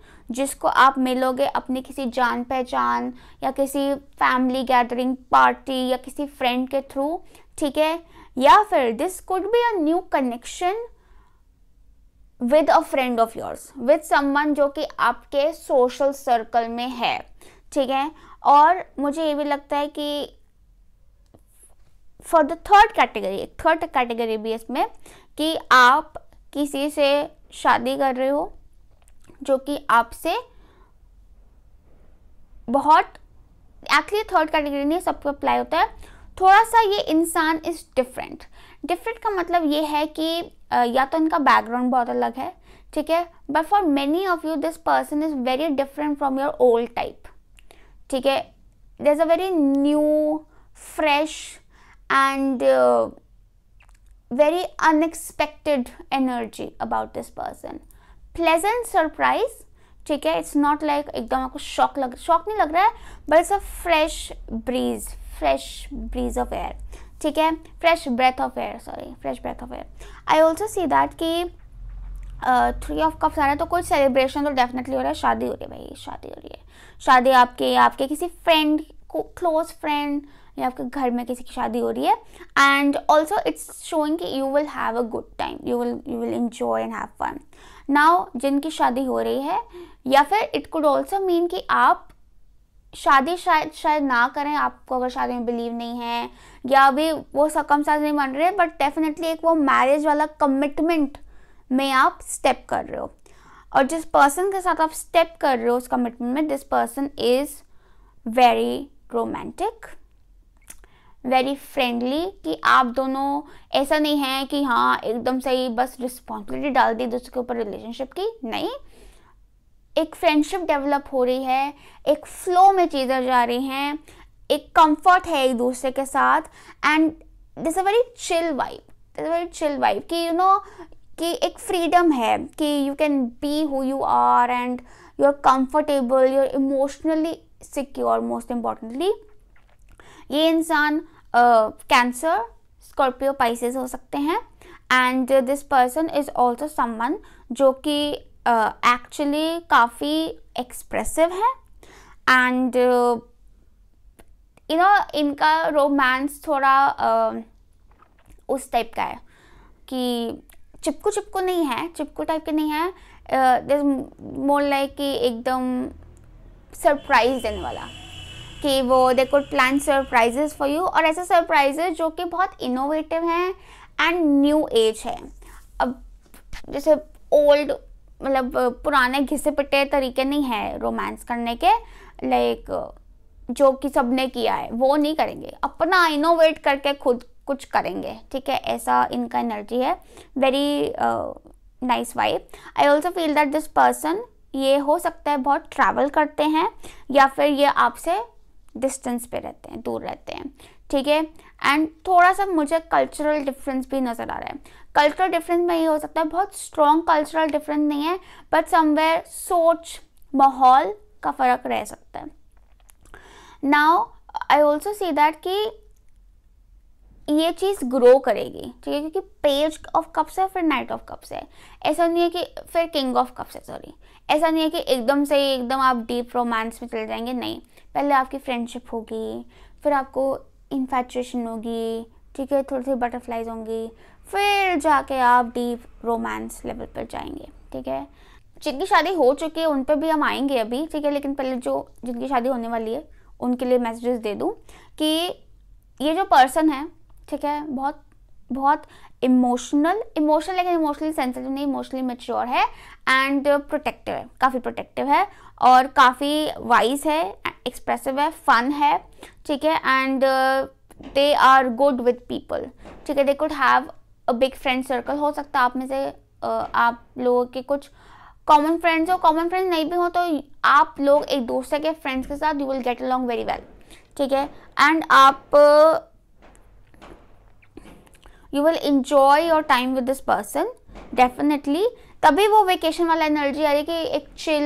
जिसको आप मिलोगे अपने किसी जान पहचान या किसी family gathering party या किसी friend के through ठीक है या फिर this could be a new connection with a friend of yours with someone जो कि आपके सोशल सर्कल में है ठीक है और मुझे ये भी लगता है कि for the third category third category भी इसमें कि आप किसी से शादी कर रहे हो जो कि आपसे बहुत एक्चुअली थर्ड कैटेगरी नहीं सबको अप्लाई होता है थोड़ा सा ये इंसान इज़ डिफरेंट डिफरेंट का मतलब ये है कि या तो इनका बैकग्राउंड बहुत अलग है ठीक है but for many of you this person is very different from your old type ठीक है there is a very new fresh and very unexpected energy about this person pleasant surprise ठीक है इट्स नॉट लाइक एकदम आपको shock लग shock नहीं लग रहा है but it's a fresh breeze fresh breeze of air ठीक है fresh breath of air sorry fresh breath of air I also see that कि थ्री ऑफ कप्स आ रहा है तो कोई सेलिब्रेशन तो डेफिनेटली हो रहा है शादी हो रही है भाई शादी हो रही है शादी आपके आपके किसी फ्रेंड को क्लोज फ्रेंड या आपके घर में किसी की शादी हो रही है एंड ऑल्सो इट्स शोइंग कि you will have a good time you will you will enjoy and have fun now जिनकी शादी हो रही है या फिर इट कुड ऑल्सो मीन कि आप शादी शायद शायद ना करें आपको अगर शादी में बिलीव नहीं है या अभी वो सकम नहीं मान रहे बट डेफिनेटली एक वो मैरिज वाला कमिटमेंट में आप स्टेप कर रहे हो और जिस पर्सन के साथ आप स्टेप कर रहे हो उस कमिटमेंट में this person is very romantic very friendly कि आप दोनों ऐसा नहीं है कि हाँ एकदम सही बस रिस्पॉन्सिबिलिटी डाल दी दूसरे के ऊपर रिलेशनशिप की नहीं एक फ्रेंडशिप डेवलप हो रही है एक फ्लो में चीज़ें जा रही हैं एक कंफर्ट है एक दूसरे के साथ and this a very chill vibe this very chill vibe कि यू नो कि एक फ्रीडम है कि you can be who you are and you are comfortable you are emotionally secure most importantly ये इंसान कैंसर स्कॉर्पियो पाइसिस हो सकते हैं and this person is also someone जो कि एक्चुअली uh, काफ़ी एक्सप्रेसिव है एंड यू नो इनका रोमांस थोड़ा uh, उस टाइप का है कि चिपकू चिपकू नहीं है चिपकू टाइप के नहीं है मोर uh, लाइक कि एकदम सरप्राइज देने वाला कि वो they could plan surprises for you और ऐसे सरप्राइजेस जो कि बहुत इनोवेटिव हैं एंड न्यू एज है अब जैसे ओल्ड मतलब पुराने घिसे पिटे तरीके नहीं है रोमांस करने के लाइक जो कि सबने किया है वो नहीं करेंगे अपना इनोवेट करके खुद कुछ करेंगे ठीक है ऐसा इनका एनर्जी है very nice wife I also feel that this person ये हो सकता है बहुत ट्रैवल करते हैं या फिर ये आपसे डिस्टेंस पे रहते हैं दूर रहते हैं ठीक है एंड थोड़ा सा मुझे कल्चरल डिफरेंस भी नज़र आ रहा है कल्चरल डिफरेंस में ये हो सकता है बहुत स्ट्रॉन्ग कल्चरल डिफरेंस नहीं है बट समवेयर सोच माहौल का फ़र्क रह सकता है now I also see that कि ये चीज़ ग्रो करेगी ठीक है क्योंकि पेज ऑफ कप्स है फिर नाइट ऑफ कप्स है ऐसा नहीं है कि फिर किंग ऑफ कप्स है सॉरी ऐसा नहीं है कि एकदम से एकदम आप डीप रोमांस में चले जाएंगे नहीं पहले आपकी फ्रेंडशिप होगी फिर आपको इन्फेचुएशन होगी ठीक है थोड़ी थोड़ी बटरफ्लाइज होंगी फिर जाके आप डीप रोमांस लेवल पर जाएंगे ठीक है जिनकी शादी हो चुकी है उन पर भी हम आएंगे अभी ठीक है लेकिन पहले जो जिनकी शादी होने वाली है उनके लिए मैसेजेस दे दूँ कि ये जो पर्सन है ठीक है बहुत बहुत इमोशनल इमोशनल लेकिन इमोशनली सेंसिटिव नहीं इमोशनली मेच्योर है एंड प्रोटेक्टिव है काफ़ी प्रोटेक्टिव है और काफ़ी वाइज है एक्सप्रेसिव है फन है ठीक है and they are good with people ठीक है they could have a big friend circle हो सकता है आप में से uh, आप लोगों के कुछ कॉमन फ्रेंड्स हो कॉमन फ्रेंड्स नहीं भी हो तो आप लोग एक दूसरे के फ्रेंड्स के साथ you will get along very well ठीक है एंड आप you will enjoy your time with this person definitely तभी वो वेकेशन वाला एनर्जी यानी कि एक चिल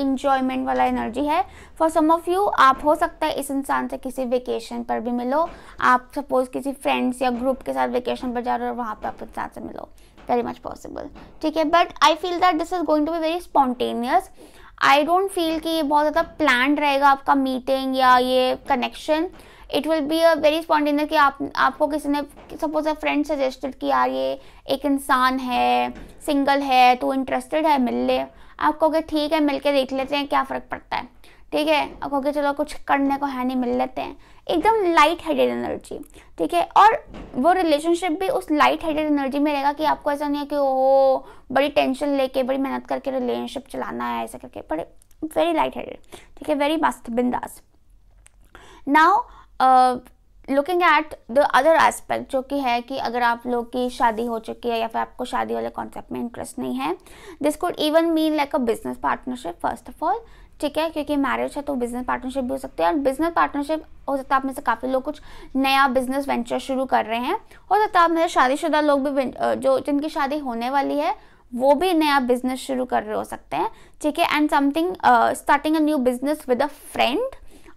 इंजॉयमेंट वाला एनर्जी है फॉर सम ऑफ यू आप हो सकता है इस इंसान से किसी वेकेशन पर भी मिलो आप सपोज किसी फ्रेंड्स या ग्रुप के साथ वेकेशन पर जा रहे हो और वहाँ पर आप इंसान से मिलो वेरी मच पॉसिबल ठीक है but I feel that this is going to be very spontaneous I don't feel कि ये बहुत ज़्यादा प्लान रहेगा आपका मीटिंग या ये connection it will be a very spontaneous कि आप आपको किसी ने सपोज अ फ्रेंड सजेस्टेड कि यार ये एक इंसान है सिंगल है तो इंटरेस्टेड है मिल ले आप कहोगे ठीक है मिल के देख लेते हैं क्या फ़र्क पड़ता है ठीक है आप कहोगे चलो कुछ करने को है नहीं मिल लेते हैं एकदम लाइट हेडेड एनर्जी ठीक है और वो रिलेशनशिप भी उस लाइट हेडेड एनर्जी में रहेगा कि आपको ऐसा नहीं है कि ओहो बड़ी टेंशन लेके बड़ी मेहनत करके रिलेशनशिप चलाना है ऐसा करके बड़े वेरी लाइट हेडेड ठीक है वेरी मस्त बिंदास now looking at the other aspect जो कि है कि अगर आप लोग की शादी हो चुकी है या फिर आपको शादी वाले कॉन्सेप्ट में इंटरेस्ट नहीं है this could even mean like a business partnership first of all ठीक है क्योंकि मैरिज है तो बिजनेस पार्टनरशिप भी हो सकती है और बिजनेस पार्टनरशिप हो सकता है आप में से काफ़ी लोग कुछ नया बिजनेस वेंचर शुरू कर रहे हैं हो सकता है आप मेरे शादीशुदा लोग भी जो जिनकी शादी होने वाली है वो भी नया बिजनेस शुरू कर रहे हो सकते हैं ठीक है and something starting a new business with a friend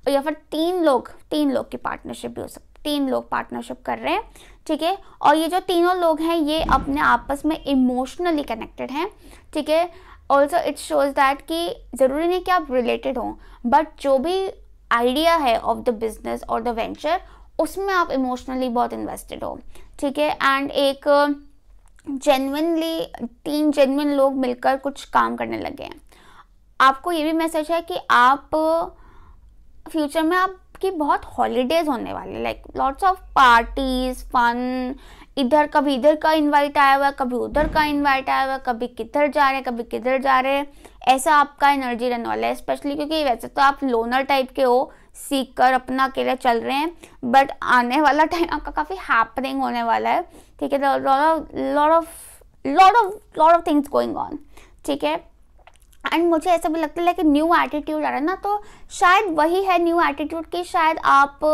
और या फिर तीन लोग तीन लोग की पार्टनरशिप भी हो सकती तीन लोग पार्टनरशिप कर रहे हैं ठीक है और ये जो तीनों लोग हैं ये अपने आपस में इमोशनली कनेक्टेड हैं ठीक है ऑल्सो इट शोज दैट कि ज़रूरी नहीं कि आप रिलेटेड हों बट जो भी आइडिया है ऑफ द बिजनेस और द वेंचर उसमें आप इमोशनली बहुत इन्वेस्टेड हो ठीक है एंड एक जेनविनली तीन जेनविन लोग मिलकर कुछ काम करने लगे हैं आपको ये भी मैसेज है कि आप फ्यूचर में आपकी बहुत हॉलीडेज होने वाले like lots of parties fun इधर कभी इधर का इनवाइट आया हुआ है कभी उधर का इनवाइट आया हुआ है कभी किधर जा रहे हैं कभी किधर जा रहे हैं ऐसा आपका एनर्जी रहने वाला है स्पेशली क्योंकि वैसे तो आप लोनर टाइप के हो सीख कर अपना अकेले चल रहे हैं बट आने वाला टाइम आपका काफ़ी हैपनिंग होने वाला है ठीक है lot of lot of lot of things going on ठीक है एंड मुझे ऐसा भी लगता है कि न्यू एटीट्यूड आ रहा है ना तो शायद वही है न्यू एटीट्यूड कि शायद आप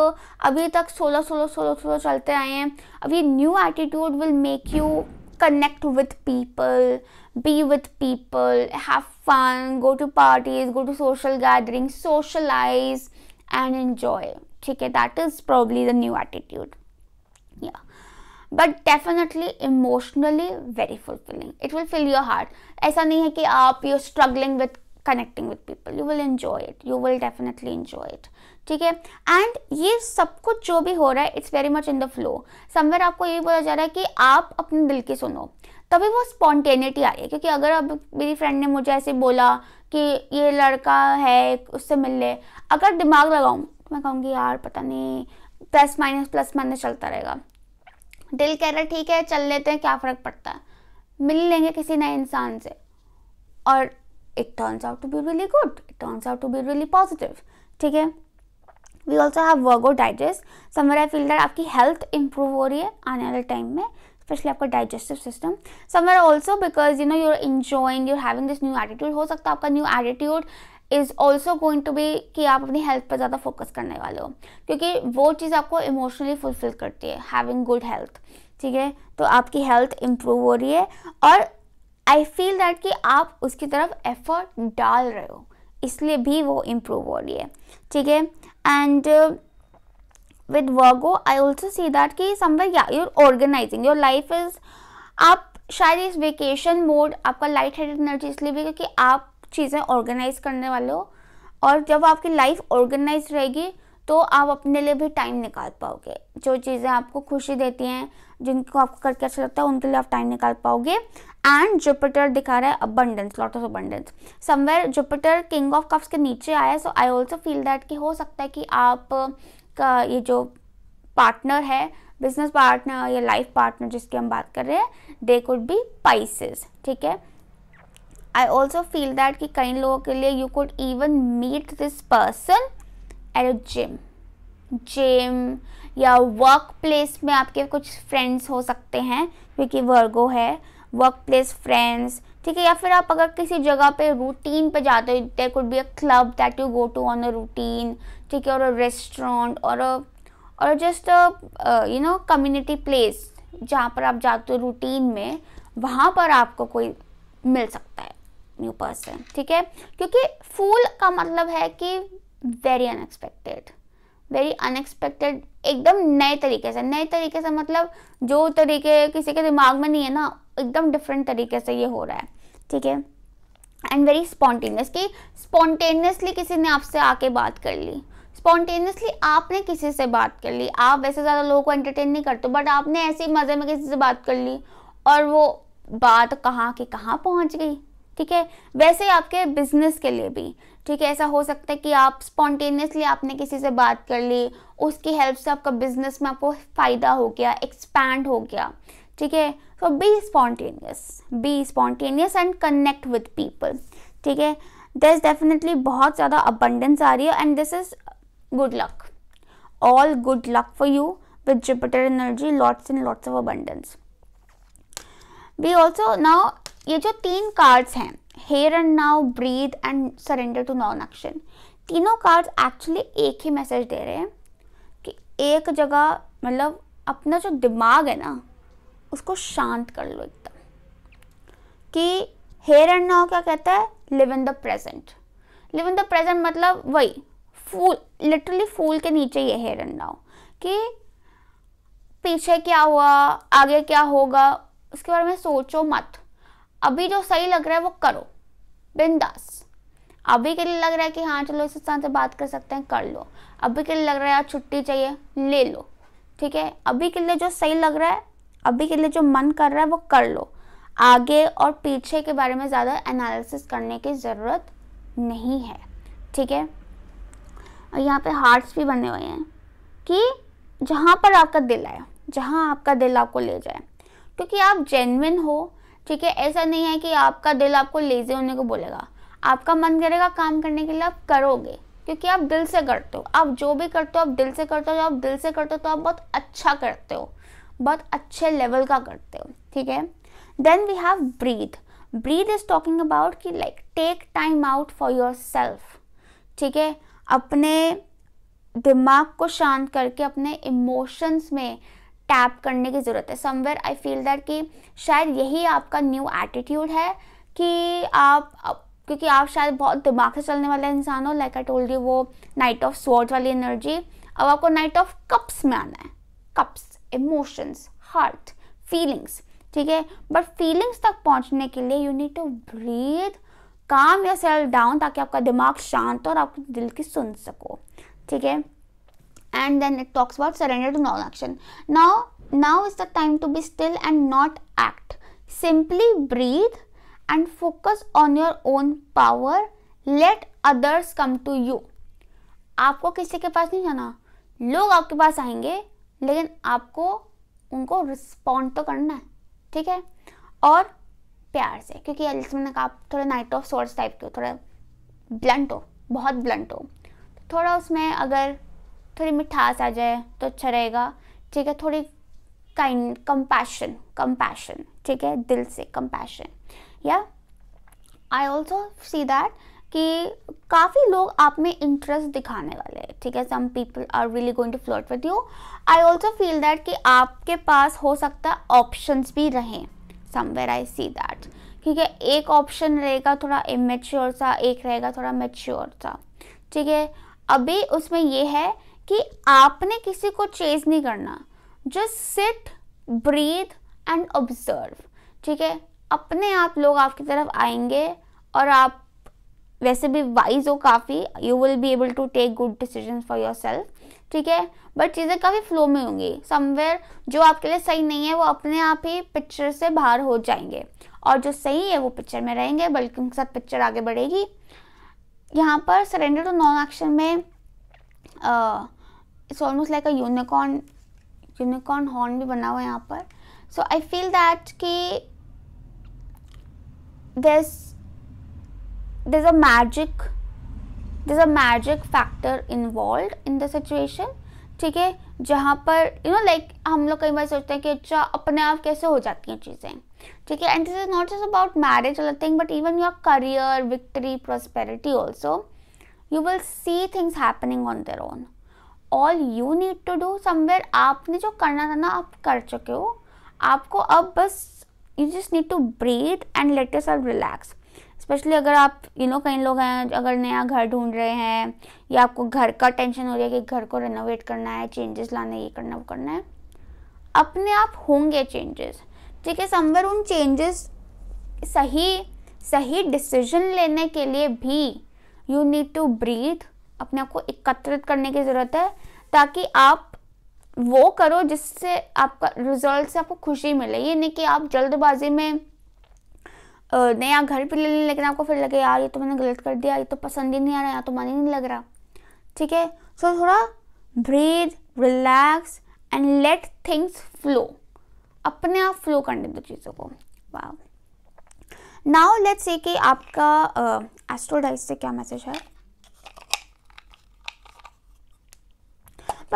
अभी तक सोलो सोलो सोलो सोलो चलते आए हैं अब ये new attitude will make you connect with people be with people have fun go to parties go to social gathering socialize and enjoy ठीक है that is probably the new attitude but definitely emotionally very fulfilling it will fill your heart ऐसा नहीं है कि आप you struggling with connecting with people you will enjoy it you will definitely enjoy it ठीक है and ये सब कुछ जो भी हो रहा है it's very much in the flow somewhere आपको ये बोला जा रहा है कि आप अपने दिल की सुनो तभी वो स्पॉन्टेनिटी आ रही है क्योंकि अगर अब मेरी फ्रेंड ने मुझे ऐसे बोला कि ये लड़का है उससे मिल ले अगर दिमाग लगाऊँ तो मैं कहूँगी यार पता नहीं प्लस माइनस प्लस माइनस चलता रहेगा दिल कह रहा है ठीक है चल लेते हैं क्या फ़र्क पड़ता है मिल लेंगे किसी नए इंसान से और it turns out to be really good it turns out to be really positive ठीक है we also have Virgo digest summer I feel that आपकी हेल्थ इंप्रूव हो रही है आने वाले टाइम में स्पेशली आपका digestive system summer also because you know you're enjoying you're having this new attitude हो सकता है आपका new attitude is also going to be कि आप अपनी हेल्थ पर ज़्यादा फोकस करने वाले हो क्योंकि वो चीज़ आपको इमोशनली फुलफिल करती है हैविंग गुड हेल्थ ठीक है तो आपकी हेल्थ इम्प्रूव हो रही है और आई फील दैट कि आप उसकी तरफ एफर्ट डाल रहे हो इसलिए भी वो इम्प्रूव हो रही है ठीक है and with Virgo I also see that कि somewhere you're organising your life is आप शायद इस वेकेशन मोड आपका लाइट हेडेड एनर्जी इसलिए भी क्योंकि आप चीज़ें ऑर्गेनाइज करने वाले हो और जब आपकी लाइफ ऑर्गेनाइज रहेगी तो आप अपने लिए भी टाइम निकाल पाओगे जो चीज़ें आपको खुशी देती हैं जिनको आपको करके अच्छा लगता है उनके लिए आप टाइम निकाल पाओगे एंड जुपिटर दिखा रहा है abundance lot of abundance somewhere Jupiter king of cups के नीचे आया so I also feel that कि हो सकता है कि आप का ये जो पार्टनर है बिजनेस पार्टनर या लाइफ पार्टनर जिसकी हम बात कर रहे हैं दे कुड बी पाइसिस ठीक है आई ऑल्सो फील दैट कि कई लोगों के लिए you could even meet this person at a gym gym या वर्क प्लेस में आपके कुछ फ्रेंड्स हो सकते हैं क्योंकि वर्गो है वर्क प्लेस फ्रेंड्स ठीक है या फिर आप अगर किसी जगह पे रूटीन पे जाते हो there could be a club that you go to on a routine ठीक है और अ रेस्टोरेंट और अ और just a you know community place जहाँ पर आप जाते हो रूटीन में वहाँ पर आपको कोई मिल सकता है न्यू पर्सन ठीक है क्योंकि फूल का मतलब है कि वेरी अनएक्सपेक्टेड वेरी अनएक्सपेक्टेड एकदम नए तरीके से नए तरीके से मतलब जो तरीके किसी के दिमाग में नहीं है ना एकदम डिफरेंट तरीके से ये हो रहा है ठीक है एंड वेरी स्पॉन्टेनियस कि स्पॉन्टेनियसली किसी ने आपसे आके बात कर ली स्पॉन्टेनियसली आपने किसी से बात कर ली आप वैसे ज़्यादा लोगों को एंटरटेन नहीं करते बट आपने ऐसे ही मज़े में किसी से बात कर ली और वो बात कहाँ की कहाँ पहुँच गई ठीक है वैसे ही आपके बिजनेस के लिए भी ठीक है ऐसा हो सकता है कि आप स्पॉन्टेनियसली आपने किसी से बात कर ली उसकी हेल्प से आपका बिजनेस में आपको फ़ायदा हो गया एक्सपैंड हो गया ठीक है so be spontaneous be spontaneous and connect with people ठीक है इज डेफिनेटली बहुत ज़्यादा अबंडेंस आ रही है and this is good luck all good luck for you with Jupiter energy lots and lots of abundance be also now ये जो तीन कार्ड्स हैं here and now breathe and surrender to non action तीनों cards actually एक ही message दे रहे हैं कि एक जगह मतलब अपना जो दिमाग है ना उसको शांत कर लो एकदम कि हेयर एंड नाउ क्या कहता है live in the present live in the present मतलब वही फूल लिटरली फूल के नीचे ये हेयर एंड नाउ कि पीछे क्या हुआ आगे क्या होगा उसके बारे में सोचो मत अभी जो सही लग रहा है वो करो बिंदास अभी के लिए लग रहा है कि हाँ चलो इस इंसान से बात कर सकते हैं कर लो अभी के लिए लग रहा है यार छुट्टी चाहिए ले लो ठीक है अभी के लिए जो सही लग रहा है अभी के लिए जो मन कर रहा है वो कर लो आगे और पीछे के बारे में ज़्यादा एनालिसिस करने की ज़रूरत नहीं है ठीक है और यहाँ पे हार्ट्स भी बने हुए हैं कि जहाँ पर आपका दिल आए जहाँ आपका दिल आपको ले जाए क्योंकि आप जेनविन हो ठीक है ऐसा नहीं है कि आपका दिल आपको लेजी होने को बोलेगा आपका मन करेगा काम करने के लिए आप करोगे क्योंकि आप दिल से करते हो आप जो भी करते हो आप दिल से करते हो आप दिल से करते हो तो आप बहुत अच्छा करते हो बहुत अच्छे लेवल का करते हो ठीक है then we have breath breath is talking about कि like take time out for yourself ठीक है अपने दिमाग को शांत करके अपने इमोशंस में टैप करने की ज़रूरत है समवेयर आई फील दैट कि शायद यही आपका न्यू एटीट्यूड है कि आप क्योंकि आप शायद बहुत दिमाग से चलने वाला इंसान हो लाइक आई टोल्ड यू वो नाइट ऑफ स्वॉर्ड वाली एनर्जी अब आपको नाइट ऑफ कप्स में आना है कप्स इमोशंस हार्ट फीलिंग्स ठीक है बट फीलिंग्स तक पहुंचने के लिए यू नीड टू ब्रीथ काम या सेल्फ डाउन ताकि आपका दिमाग शांत हो और आप दिल की सुन सको ठीक है and then it talks about surrender to non-action. Now, now is the time to be still and not act. Simply breathe and focus on your own power. Let others come to you. आपको किसी के पास नहीं जाना लोग आपके पास आएंगे लेकिन आपको उनको रिस्पॉन्ड तो करना है ठीक है और प्यार से क्योंकि जैसे मैंने कहा आप थोड़े नाइट ऑफ सोर्स टाइप के हो थोड़े ब्लंट हो बहुत ब्लंट हो थोड़ा उसमें अगर थोड़ी मिठास आ जाए तो अच्छा रहेगा ठीक है थोड़ी काइंड कंपैशन कंपैशन ठीक है दिल से कंपैशन या आई ऑल्सो सी दैट कि काफ़ी लोग आप में इंटरेस्ट दिखाने वाले हैं ठीक है some people are really going to float with you I also feel that कि आपके पास हो सकता है ऑप्शंस भी रहें समवेयर आई सी दैट ठीक है एक ऑप्शन रहेगा थोड़ा इमेच्योर सा एक रहेगा थोड़ा मेच्योर सा ठीक है अभी उसमें ये है कि आपने किसी को चेज नहीं करना just sit breathe and observe ठीक है अपने आप लोग आपकी तरफ आएंगे और आप वैसे भी वाइज हो काफ़ी you will be able to take good decision for yourself ठीक है बट चीज़ें काफ़ी फ्लो में होंगी समवेयर जो आपके लिए सही नहीं है वो अपने आप ही पिक्चर से बाहर हो जाएंगे और जो सही है वो पिक्चर में रहेंगे बल्कि उनके साथ पिक्चर आगे बढ़ेगी यहाँ पर सरेंडर टू नॉन एक्शन में it's almost like a unicorn unicorn horn भी बना हुआ है यहाँ पर सो आई फील दैट कि this this a magic this a magic factor involve in the situation ठीक है जहाँ पर यू नो लाइक हम लोग कई बार सोचते हैं कि अच्छा अपने आप कैसे हो जाती हैं चीज़ें ठीक है and this is not just about marriage अलग thing but even your career victory prosperity also you will see things happening on their own all you need to do somewhere आपने जो करना था ना आप कर चुके हो आपको अब बस you just need to breathe and let yourself relax specially अगर आप यू नो कई लोग हैं अगर नया घर ढूंढ रहे हैं या आपको घर का टेंशन हो रहा है कि घर को रेनोवेट करना है चेंजेस लाना ये करना वो करना है अपने आप होंगे चेंजेस ठीक है समवेयर उन चेंजेस सही सही डिसीजन लेने के लिए भी यू नीड टू ब्रीथ अपने आप को एकत्रित करने की ज़रूरत है ताकि आप वो करो जिससे आपका रिजल्ट से आपको खुशी मिले ये नहीं कि आप जल्दबाजी में नया घर भी ले लें लेकिन आपको फिर लगे यार ये तो मैंने गलत कर दिया ये तो पसंद ही नहीं आ रहा या तो मन ही नहीं लग रहा ठीक है सो थोड़ा breathe relax and let things flow अपने आप फ्लो करने दो चीज़ों को वाह नाउ लेट्स से कि आपका एस्ट्रोडाइज से क्या मैसेज है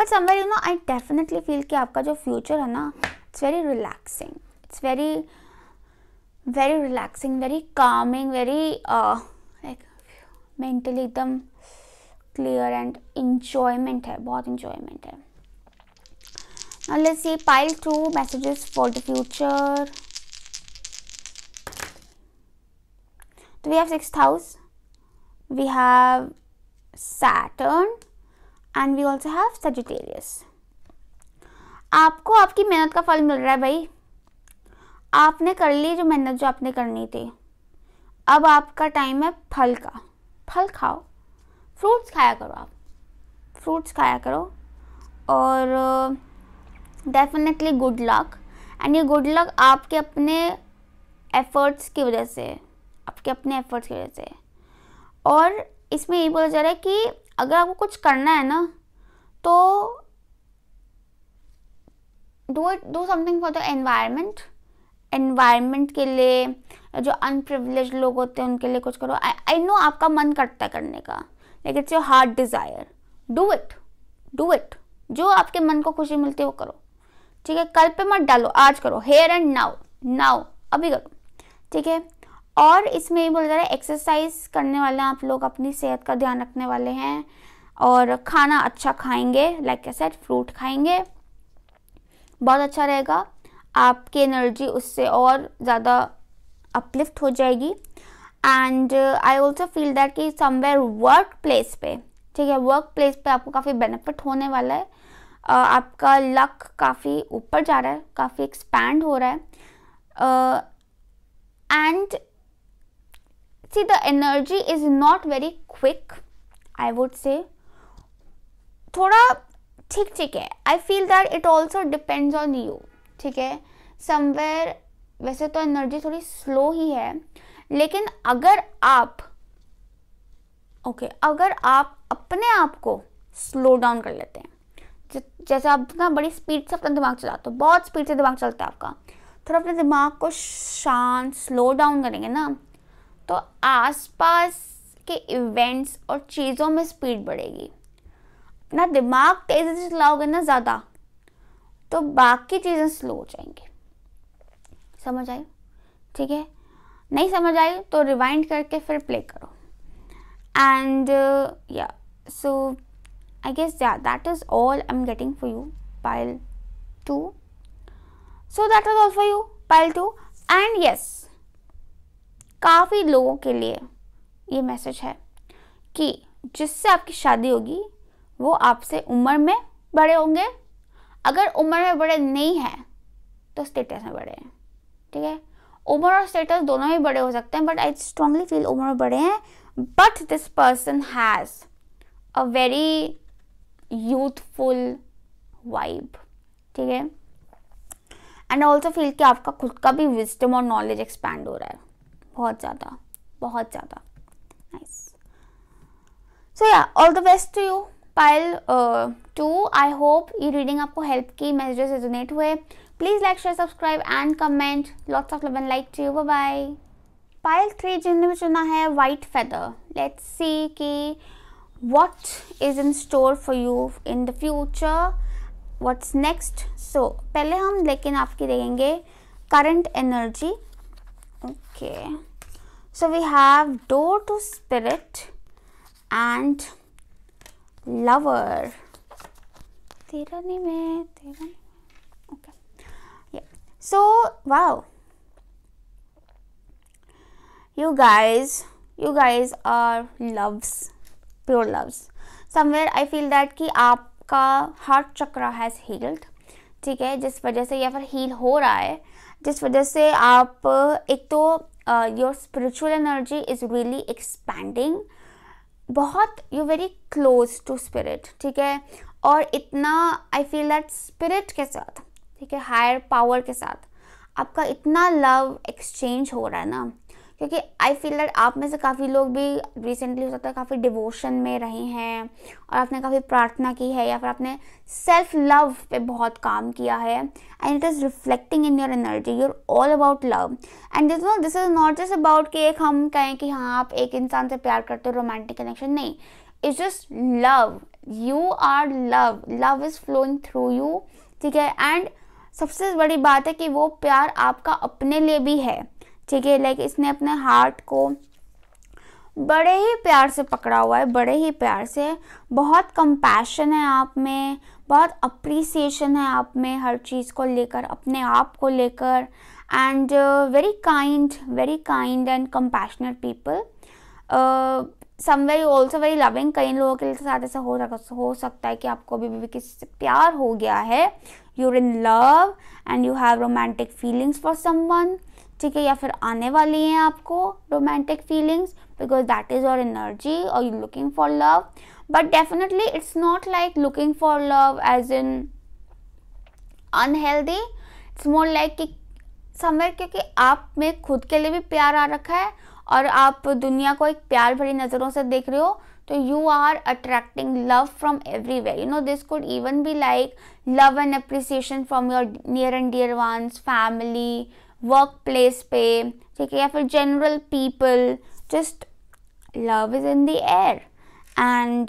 but somewhere you know I definitely feel कि आपका जो फ्यूचर है ना it's very relaxing it's very very relaxing very calming very like mentally एकदम क्लियर एंड इंजॉयमेंट है बहुत इन्जॉयमेंट है see pile two messages for the future तो we have six house we have Saturn and we also have Sagittarius आपको आपकी मेहनत का फल मिल रहा है भाई आपने कर ली जो मेहनत जो आपने करनी थी अब आपका टाइम है फल का फल खाओ फ्रूट्स खाया करो आप फ्रूट्स खाया करो और डेफिनेटली गुड लक एंड ये गुड लक आपके अपने एफर्ट्स की वजह से आपके अपने एफर्ट्स की वजह से और इसमें ये बोला जा रहा है कि अगर आपको कुछ करना है ना तो do it do something for the environment environment के लिए जो अनप्रिवलेज लोग होते हैं उनके लिए कुछ करो आई नो आपका मन करता है करने का लेकिन it's your heart desire do it do it जो आपके मन को खुशी मिलती है वो करो ठीक है कल पे मत डालो आज करो हेयर एंड नाउ नाउ अभी करो ठीक है और इसमें बोला जा रहा है एक्सरसाइज करने वाले आप लोग अपनी सेहत का ध्यान रखने वाले हैं और खाना अच्छा खाएंगे लाइक ए सेट फ्रूट खाएंगे बहुत अच्छा रहेगा आपकी एनर्जी उससे और ज़्यादा अपलिफ्ट हो जाएगी and I also feel that कि समवेयर वर्क प्लेस पे ठीक है वर्क प्लेस पे आपको काफ़ी बेनिफिट होने वाला है uh, आपका लक काफ़ी ऊपर जा रहा है काफ़ी एक्सपैंड हो रहा है and uh, see the energy is not very quick i would say thoda ठीक ठीक है I feel that it also depends on you ठीक है समवेयर वैसे तो एनर्जी थोड़ी स्लो ही है लेकिन अगर आप ओके okay, अगर आप अपने आप को स्लो डाउन कर लेते हैं जैसे आप ना बड़ी स्पीड से अपना दिमाग चलाते हो बहुत स्पीड से दिमाग चलता है आपका थोड़ा अपने दिमाग को शांत स्लो डाउन करेंगे ना तो आसपास के इवेंट्स और चीज़ों में स्पीड बढ़ेगी अपना दिमाग तेज़ी से चलाओगे ना ज़्यादा तो बाकी चीज़ें स्लो हो जाएंगी समझ आई ठीक है नहीं समझ आई तो रिवाइंड करके फिर प्ले करो एंड या so I guess that is all I am getting for you pile two so that is all for you pile two and yes काफ़ी लोगों के लिए ये मैसेज है कि जिससे आपकी शादी होगी वो आपसे उम्र में बड़े होंगे अगर उम्र में बड़े नहीं हैं तो स्टेटस में बड़े हैं ठीक है उम्र और स्टेटस दोनों ही बड़े हो सकते हैं बट आई स्ट्रांगली फील उम्र में बड़े हैं but this person has a very youthful vibe ठीक है एंड ऑल्सो फील कि आपका खुद का भी विजडम और नॉलेज एक्सपैंड हो रहा है बहुत ज़्यादा बहुत ज़्यादा नाइस सो या all the best to you pile two I hope ये रीडिंग आपको हेल्प की मैसेजेस रेजोनेट हुए please like share subscribe and comment lots of love and like to you bye pile three जिनने चुना है white feather let's see कि what is in store for you in the future what's next so पहले हम लेकिन आपकी देखेंगे current energy okay okay. So we have door to spirit and lover. तेरा नहीं मैं तेरा नहीं okay yeah so wow you guys you guys are loves pure loves somewhere I feel that ki aapka heart chakra has healed ठीक है जिस वजह से या फिर हील हो रहा है जिस वजह से आप एक तो uh, your spiritual energy is really expanding बहुत you very close to spirit ठीक है और इतना आई फील दैट स्पिरिट के साथ ठीक है हायर पावर के साथ आपका इतना लव एक्सचेंज हो रहा है ना क्योंकि आई फील दैट आप में से काफ़ी लोग भी रिसेंटली हो सकता है काफ़ी डिवोशन में रहे हैं और आपने काफ़ी प्रार्थना की है या फिर आपने सेल्फ लव पे बहुत काम किया है and it is reflecting in your energy you're all about love and this no this is not just about कि एक हम कहें कि हाँ आप एक इंसान से प्यार करते हो रोमांटिक कनेक्शन नहीं it's just love you are love love is flowing through you ठीक है एंड सबसे बड़ी बात है कि वो प्यार आपका अपने लिए भी है ठीक है लाइक इसने अपने हार्ट को बड़े ही प्यार से पकड़ा हुआ है बड़े ही प्यार से बहुत कंपैशन है आप में बहुत अप्रिसिएशन है आप में हर चीज़ को लेकर अपने आप को लेकर and very kind very kind and compassionate people somewhere also very loving कई लोगों के साथ ऐसा हो हो सकता है कि आपको अभी भी किसी से प्यार हो गया है you're in love and you have romantic feelings for someone ठीक है या फिर आने वाली हैं आपको romantic feelings because that is your energy और you looking for love but definitely it's not like looking for love as in unhealthy it's more like कि समय क्योंकि आप में खुद के लिए भी प्यार आ रखा है और आप दुनिया को एक प्यार भरी नज़रों से देख रहे हो तो you are attracting love from everywhere you know this could even be like love and appreciation from your near and dear ones family work place पे ठीक है या फिर general people just love is in the air and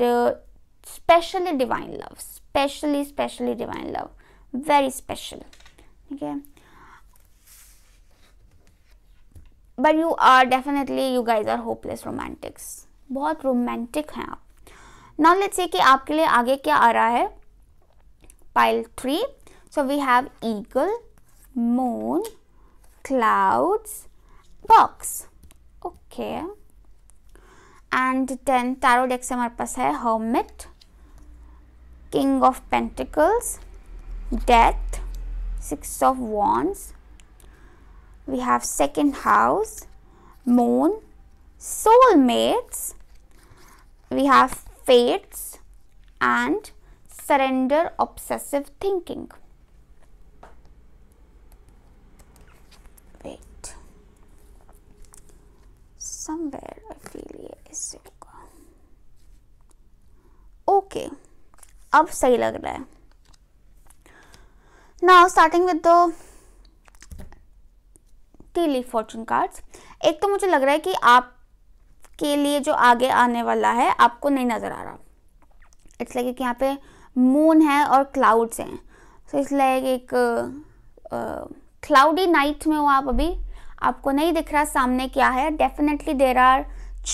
specially divine love specially specially divine love very special ठीक है but you are definitely you guys are hopeless romantics बहुत romantic हैं आप नॉन लेट्स ये कि आपके लिए आगे क्या आ रहा है pile three so we have eagle moon clouds box okay and then tarot deck se hamare paas hai hermit king of pentacles death six of wands we have second house moon soulmates we have fates and surrender obsessive thinking somewhere I feel ये okay अब सही लग रहा है now starting with the tea fortune cards एक तो मुझे लग रहा है कि आप के लिए जो आगे आने वाला है आपको नहीं नज़र आ रहा इट्स लाइक यहाँ पे मून है और क्लाउड्स हैं सो इट्स लाइक एक क्लाउडी uh, नाइट में हो आप अभी आपको नहीं दिख रहा सामने क्या है definitely there are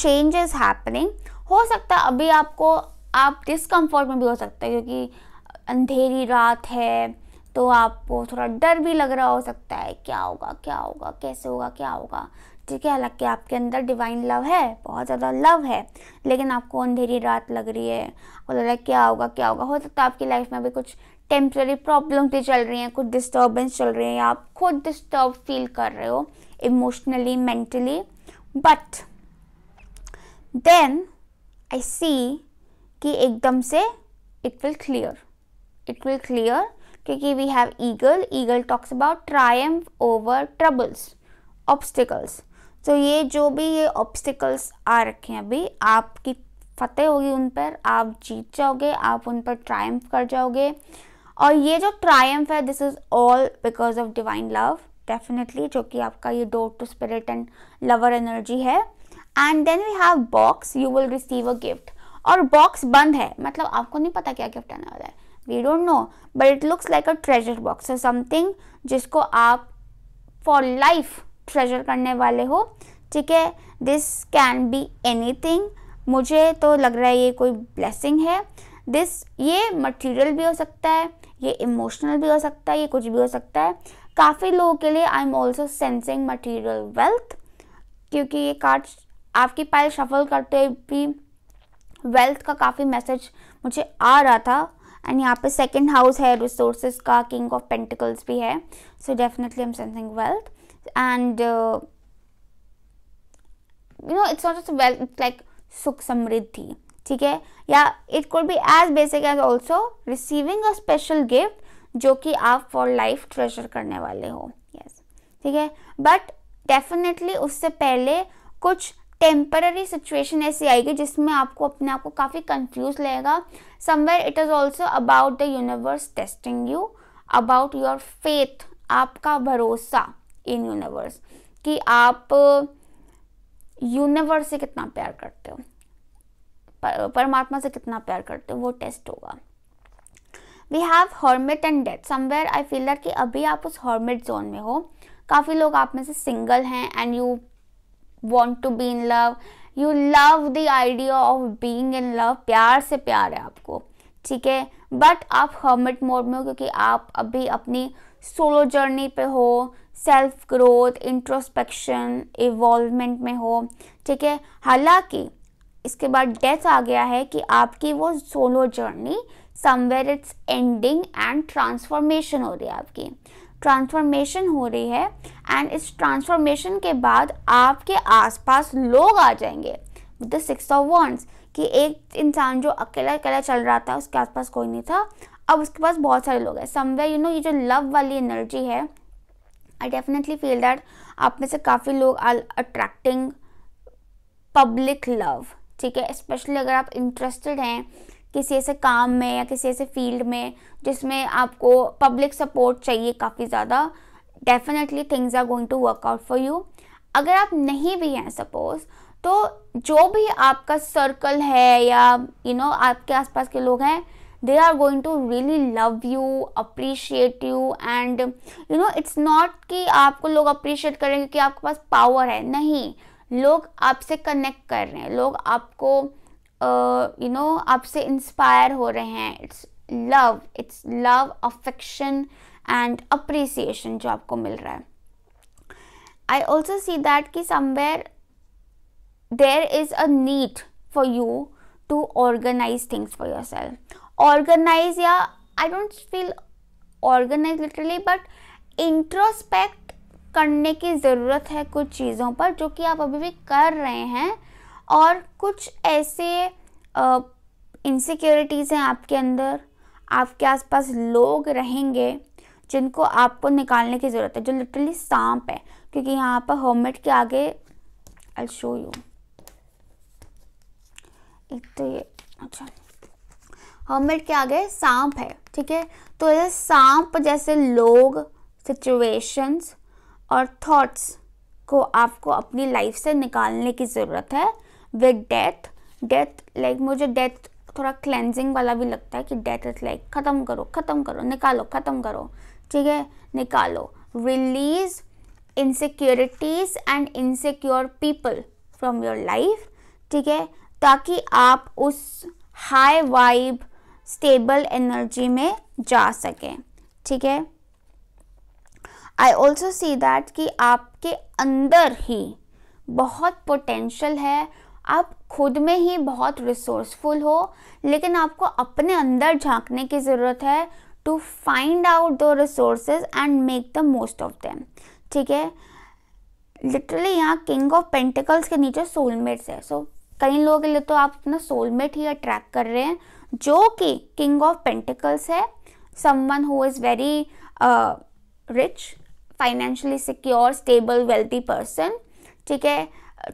changes happening हो सकता है अभी आपको आप डिसकम्फर्ट में भी हो सकता है क्योंकि अंधेरी रात है तो आपको थोड़ा डर भी लग रहा हो सकता है क्या होगा क्या होगा कैसे होगा क्या होगा ठीक है हालांकि आपके अंदर डिवाइन लव है बहुत ज़्यादा लव है लेकिन आपको अंधेरी रात लग रही है और लग क्या होगा क्या होगा हो सकता है आपकी लाइफ में भी कुछ टेम्प्रेरी प्रॉब्लम भी चल रही हैं कुछ डिस्टर्बेंस चल रही हैं आप खुद डिस्टर्ब फील कर रहे हो emotionally mentally but then I see कि एकदम से it will clear it will clear क्योंकि we have eagle eagle talks about triumph over troubles obstacles तो ये जो भी ये ऑब्स्टिकल्स आ रखे हैं अभी आपकी फतेह होगी उन पर आप जीत जाओगे आप उन पर ट्रायम्फ कर जाओगे और ये जो ट्रायम्फ है this is all because of divine love definitely जो कि आपका ये door to spirit and lover energy है and then we have box you will receive a gift और बॉक्स बंद है मतलब आपको नहीं पता क्या गिफ्ट आने वाला है we don't know but it looks like a treasure box something जिसको आप फॉर लाइफ ट्रेजर करने वाले हो ठीक है दिस कैन बी थिंग मुझे तो लग रहा है ये कोई ब्लेसिंग है दिस ये मटीरियल भी हो सकता है ये इमोशनल भी हो सकता है ये कुछ भी हो सकता है काफ़ी लोगों के लिए I am also sensing material wealth क्योंकि ये कार्ड आपकी पाइल शफल करते भी वेल्थ का काफ़ी मैसेज मुझे आ रहा था एंड यहाँ पे सेकंड हाउस है रिसोर्सेज का किंग ऑफ पेंटिकल्स भी है so definitely I am sensing wealth and uh, you know it's not just well it's like sukh samriddhi ठीक है या it could be as basic as also receiving a special gift जो कि आप for life treasure करने वाले हो yes ठीक है बट डेफिनेटली उससे पहले कुछ टेम्पररी सिचुएशन ऐसी आएगी जिसमें आपको अपने आप को काफ़ी कंफ्यूज लगेगा somewhere it is also about the universe testing you about your faith आपका भरोसा इन यूनिवर्स कि आप यूनिवर्स से कितना प्यार करते हो परमात्मा से कितना प्यार करते हो वो टेस्ट होगा we have hermit and death somewhere I feel that कि अभी आप उस हॉर्मिट जोन में हो काफ़ी लोग आप में से सिंगल हैं and you want to be in love you love the idea of being in love प्यार से प्यार है आपको ठीक है बट आप हर्मिट मोड में हो क्योंकि आप अभी अपनी सोलो जर्नी पे हो सेल्फ ग्रोथ इंट्रोस्पेक्शन इवॉल्वमेंट में हो ठीक है हालांकि इसके बाद डेथ आ गया है कि आपकी वो solo journey somewhere it's ending and transformation हो रही है आपकी ट्रांसफॉर्मेशन हो रही है एंड इस ट्रांसफॉर्मेशन के बाद आपके आसपास लोग आ जाएंगे with the six of wands कि एक इंसान जो अकेला अकेला चल रहा था उसके आसपास कोई नहीं था अब उसके पास बहुत सारे लोग हैं समवेयर यू नो ये जो लव वाली एनर्जी है आई डेफिनेटली फील दैट आप में से काफ़ी लोग आर अट्रैक्टिंग पब्लिक लव ठीक है स्पेशली अगर आप इंटरेस्टेड हैं किसी ऐसे काम में या किसी ऐसे फील्ड में जिसमें आपको पब्लिक सपोर्ट चाहिए काफ़ी ज़्यादा definitely things are going to work out for you अगर आप नहीं भी हैं सपोज़ तो जो भी आपका सर्कल है या यू you नो know, आपके आसपास के लोग हैं they are going to really love you appreciate you and you know it's not कि आपको लोग अप्रिशिएट करेंगे क्योंकि आपके पास पावर है नहीं लोग आपसे कनेक्ट कर रहे हैं लोग आपको यू नो आपसे इंस्पायर हो रहे हैं it's love it's love affection and appreciation जो आपको मिल रहा है आई ऑल्सो सी दैट कि somewhere there is a need for you to organize things for yourself. Organize, yeah, I don't feel organized literally, but introspect करने की ज़रूरत है कुछ चीज़ों पर जो कि आप अभी भी कर रहे हैं और कुछ ऐसे इनसिक्योरिटीज़ हैं आपके अंदर आपके आसपास लोग रहेंगे जिनको आपको निकालने की ज़रूरत है जो लिटरली सांप है क्योंकि यहाँ पर होममेट के आगे आई शो यू तो ये अच्छा हर्मिट हाँ, क्या आ गए सांप है ठीक है तो ये सांप जैसे लोग सिचुएशंस और थॉट्स को आपको अपनी लाइफ से निकालने की ज़रूरत है विद डेथ डेथ लाइक मुझे डेथ थोड़ा क्लेंजिंग वाला भी लगता है कि डेथ इज लाइक ख़त्म करो ख़त्म करो निकालो ख़त्म करो ठीक है निकालो release insecurities and insecure people from your life ठीक है ताकि आप उस हाई वाइब स्टेबल एनर्जी में जा सकें ठीक है आई ऑल्सो सी दैट कि आपके अंदर ही बहुत पोटेंशल है आप खुद में ही बहुत रिसोर्सफुल हो लेकिन आपको अपने अंदर झांकने की ज़रूरत है to find out those resources and make the most of them ठीक है लिटरली यहाँ किंग ऑफ पेंटिकल्स के नीचे सोलमेट्स है सो so, कई लोगों के लिए तो आप अपना सोलमेट ही अट्रैक्ट कर रहे हैं जो कि किंग ऑफ पेंटिकल्स है someone who is very rich financially secure stable wealthy person ठीक है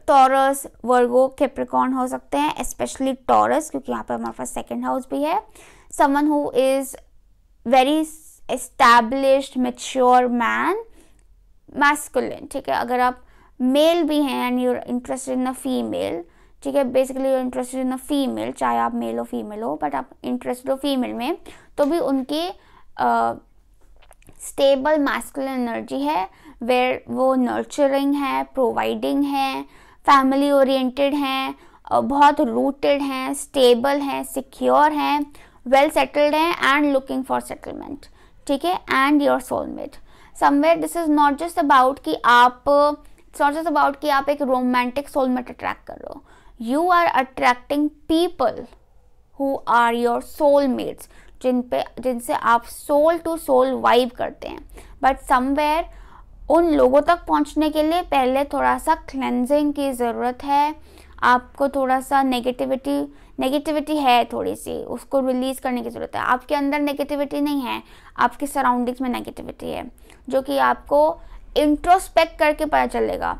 टॉरस वर्गो कैप्रिकॉन हो सकते हैं स्पेशली टॉरस क्योंकि यहाँ पर हमारे पास सेकेंड हाउस भी है someone who is very established mature man masculine ठीक है अगर आप मेल भी हैं and you're interested in a female ठीक है basically you interested in a female चाहे आप मेल हो फीमेल हो बट आप इंटरेस्टेड हो फीमेल में तो भी उनकी स्टेबल मैस्कुलर एनर्जी है वेर वो नर्चरिंग है प्रोवाइडिंग है फैमिली ओरिएंटेड हैं बहुत रूटेड हैं स्टेबल हैं सिक्योर हैं वेल सेटल्ड हैं एंड लुकिंग फॉर सेटलमेंट ठीक है and your soulmate somewhere this is not just about कि आप इट्स नॉट जस्ट अबाउट कि आप एक रोमांटिक सोलमेट अट्रैक्ट कर रहे हो you are attracting people who are your soul mates जिन पे जिनसे आप सोल टू सोल वाइब करते हैं बट समवेयर उन लोगों तक पहुंचने के लिए पहले थोड़ा सा क्लेंजिंग की ज़रूरत है आपको थोड़ा सा नेगेटिविटी नेगेटिविटी है थोड़ी सी उसको रिलीज़ करने की ज़रूरत है आपके अंदर नेगेटिविटी नहीं है आपकी सराउंडिंग्स में नेगेटिविटी है जो कि आपको इंट्रोस्पेक्ट करके पता चलेगा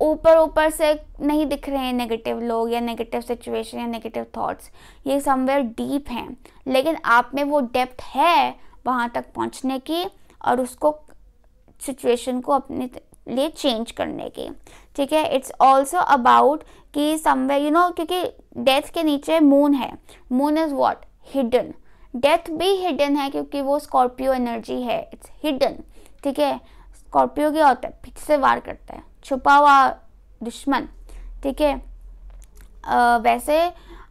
ऊपर ऊपर से नहीं दिख रहे हैं नेगेटिव लोग या नेगेटिव सिचुएशन या नेगेटिव थॉट्स ये समवेयर डीप हैं लेकिन आप में वो डेप्थ है वहाँ तक पहुँचने की और उसको सिचुएशन को अपने लिए चेंज करने की ठीक है इट्स ऑल्सो अबाउट कि समवेयर यू नो क्योंकि डेथ के नीचे मून है moon is what hidden death भी हिडन है क्योंकि वो स्कॉर्पियो एनर्जी है इट्स हिडन ठीक है स्कॉर्पियो क्या होता है पीछे से वार करता है छुपा हुआ दुश्मन ठीक है वैसे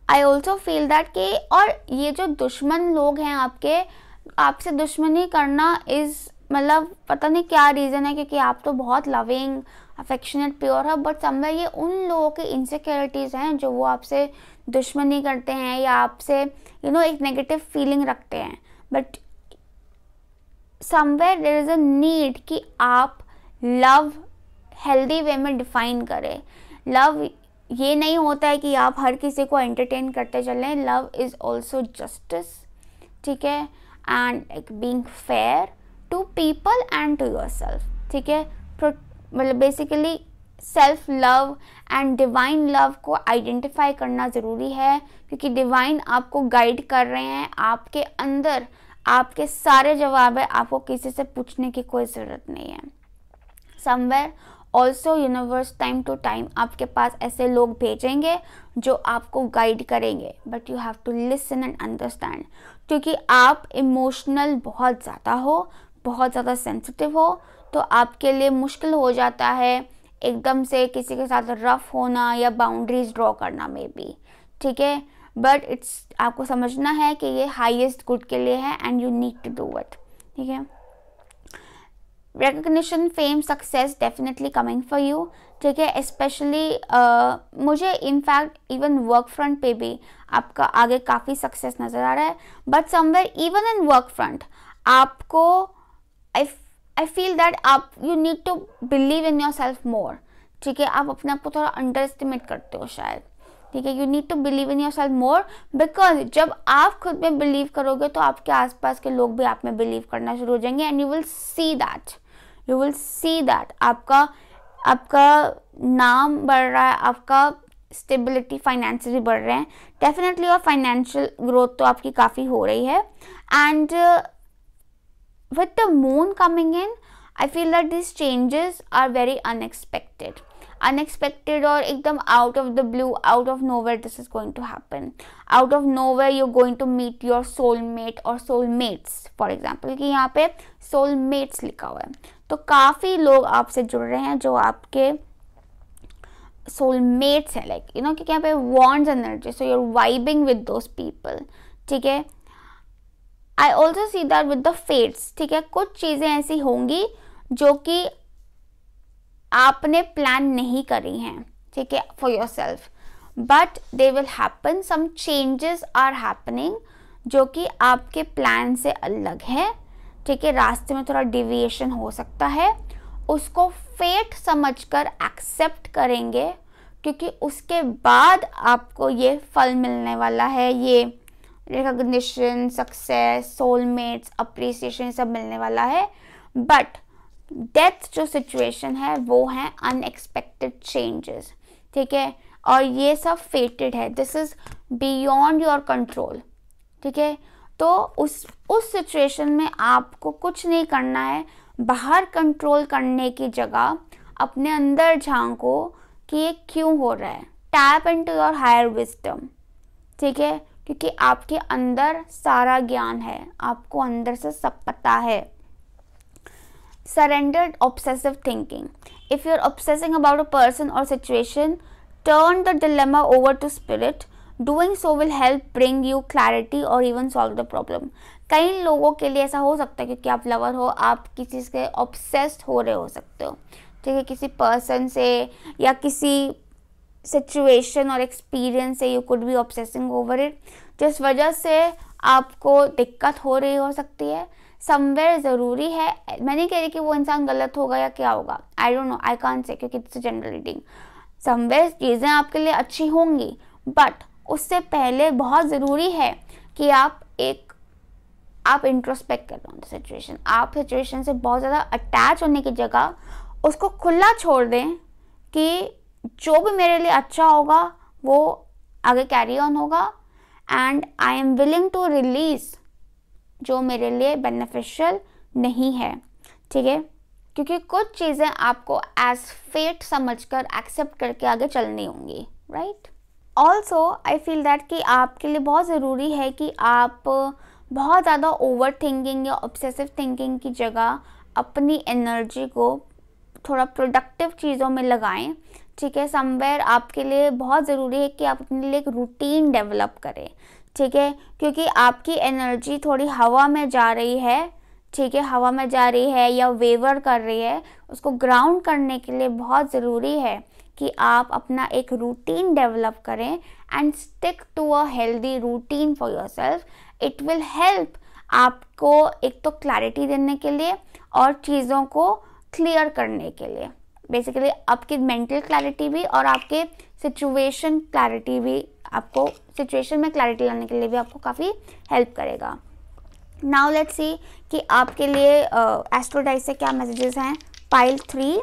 आई ऑल्सो फील दैट कि और ये जो दुश्मन लोग हैं आपके आपसे दुश्मनी करना इज़ मतलब पता नहीं क्या रीज़न है क्योंकि आप तो बहुत लविंग अफेक्शनेट प्योर है बट समवेयर ये उन लोगों की इनसिक्योरिटीज़ हैं जो वो आपसे दुश्मनी करते हैं या आपसे यू नो एक नेगेटिव फीलिंग रखते हैं but somewhere there is a need कि आप लव हेल्दी वे में डिफाइन करें लव ये नहीं होता है कि आप हर किसी को एंटरटेन करते चलें लव इज़ ऑल्सो जस्टिस ठीक है and like being fair to people and to yourself ठीक है मतलब basically self love and divine love को आइडेंटिफाई करना ज़रूरी है क्योंकि डिवाइन आपको गाइड कर रहे हैं आपके अंदर आपके सारे जवाब है आपको किसी से पूछने की कोई ज़रूरत नहीं है somewhere also universe time to time आपके पास ऐसे लोग भेजेंगे जो आपको गाइड करेंगे but you have to listen and understand क्योंकि आप इमोशनल बहुत ज़्यादा हो बहुत ज़्यादा सेंसिटिव हो तो आपके लिए मुश्किल हो जाता है एकदम से किसी के साथ रफ होना या बाउंड्रीज ड्रॉ करना मे बी ठीक है बट इट्स आपको समझना है कि ये हाइएस्ट गुड के लिए है and you need to do it ठीक है recognition fame success definitely coming for you ठीक है स्पेशली uh, मुझे इनफैक्ट इवन वर्क फ्रंट पे भी आपका आगे काफ़ी सक्सेस नज़र आ रहा है but somewhere even in work front आपको आई आई फील दैट आप you need to believe in yourself more ठीक है आप अपने आप को थोड़ा अंडर एस्टिमेट करते हो शायद ठीक है you need to believe in yourself more because जब आप खुद में बिलीव करोगे तो आपके आसपास के लोग भी आप में बिलीव करना शुरू हो जाएंगे and you will see that you will see that आपका आपका नाम बढ़ रहा है आपका स्टेबिलिटी फाइनेंशियली बढ़ रहे हैं डेफिनेटली और फाइनेंशियल ग्रोथ तो आपकी काफ़ी हो रही है and with the moon coming in I feel that this changes are very unexpected unexpected और एकदम out of the blue out of nowhere this is going to happen out of nowhere you going to meet your soul mate और soul mates for example क्योंकि यहाँ पे soul mats लिखा हुआ है तो काफ़ी लोग आपसे जुड़ रहे हैं जो आपके सोलमेट्स हैं लाइक यू नो कि क्या पे wands energy so you're vibing with those people ठीक है I also see that with the fates ठीक है कुछ चीज़ें ऐसी होंगी जो कि आपने प्लान नहीं करी हैं ठीक है for yourself but they will happen some changes are happening जो कि आपके प्लान से अलग है ठीक है रास्ते में थोड़ा डिविएशन हो सकता है उसको फेट समझकर एक्सेप्ट करेंगे क्योंकि उसके बाद आपको ये फल मिलने वाला है ये रिकग्निशन सक्सेस सोलमेट्स अप्रिसिएशन सब मिलने वाला है बट डेथ जो सिचुएशन है वो है अनएक्सपेक्टेड चेंजेस ठीक है और ये सब फेटेड है this is beyond your control ठीक है तो उस उस सिचुएशन में आपको कुछ नहीं करना है बाहर कंट्रोल करने की जगह अपने अंदर झांको कि ये क्यों हो रहा है tap into your higher wisdom ठीक है क्योंकि आपके अंदर सारा ज्ञान है आपको अंदर से सब पता है surrendered obsessive thinking if you are obsessing about a person और situation turn the dilemma over to spirit doing so will help bring you clarity और इवन सॉल्व द प्रॉब्लम कई लोगों के लिए ऐसा हो सकता है क्योंकि आप लवर हो आप किसी से ऑब्सेस्ड हो रहे हो सकते हो ठीक है किसी पर्सन से या किसी सिचुएशन और एक्सपीरियंस से you could be obsessing over it जिस वजह से आपको दिक्कत हो रही हो सकती है समवेयर ज़रूरी है मैं नहीं कह रही कि वो इंसान गलत होगा या क्या होगा आई डोंट नो आई कान से क्योंकि इट्स जनरल रीडिंग समवेयर चीज़ें आपके लिए अच्छी होंगी बट उससे पहले बहुत ज़रूरी है कि आप एक आप इंट्रोस्पेक्ट कर लो सिचुएशन आप सिचुएशन से बहुत ज़्यादा अटैच होने की जगह उसको खुला छोड़ दें कि जो भी मेरे लिए अच्छा होगा वो आगे कैरी ऑन होगा and I am willing to release जो मेरे लिए बेनिफिशियल नहीं है ठीक है क्योंकि कुछ चीज़ें आपको एज फेट समझकर एक्सेप्ट करके आगे चलनी होंगी right right? Also I feel that कि आपके लिए बहुत ज़रूरी है कि आप बहुत ज़्यादा ओवर थिंकिंग या ऑब्सेसिव थिंकिंग की जगह अपनी एनर्जी को थोड़ा प्रोडक्टिव चीज़ों में लगाएं ठीक है समवेयर आपके लिए बहुत ज़रूरी है कि आप अपने लिए एक रूटीन डेवलप करें ठीक है क्योंकि आपकी एनर्जी थोड़ी हवा में जा रही है ठीक है हवा में जा रही है या वेवर कर रही है उसको ग्राउंड करने के लिए बहुत ज़रूरी है कि आप अपना एक रूटीन डेवलप करें and stick to a healthy routine for yourself it will help आपको एक तो क्लैरिटी देने के लिए और चीज़ों को क्लियर करने के लिए बेसिकली आपकी मेंटल क्लैरिटी भी और आपके सिचुएशन क्लैरिटी भी आपको सिचुएशन में क्लैरिटी लाने के लिए भी आपको काफ़ी हेल्प करेगा नाउ लेट्स सी कि आपके लिए एस्ट्रोडाइज uh, से क्या मैसेजेस हैं pile three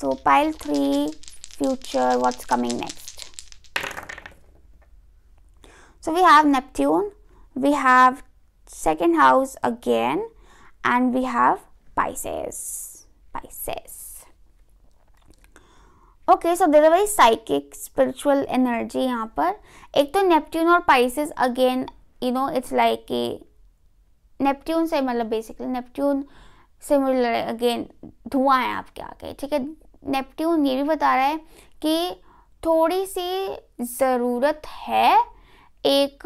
so pile three future, what's coming next. So we have Neptune, we have second house again, and we have Pisces. Pisces. Okay, so there is a psychic spiritual energy here. to Neptune or Pisces again, you know, it's like a Neptune similar basically. Neptune similar again. Dhua hai aapke aake. Neptune ये भी बता रहा है कि थोड़ी सी ज़रूरत है एक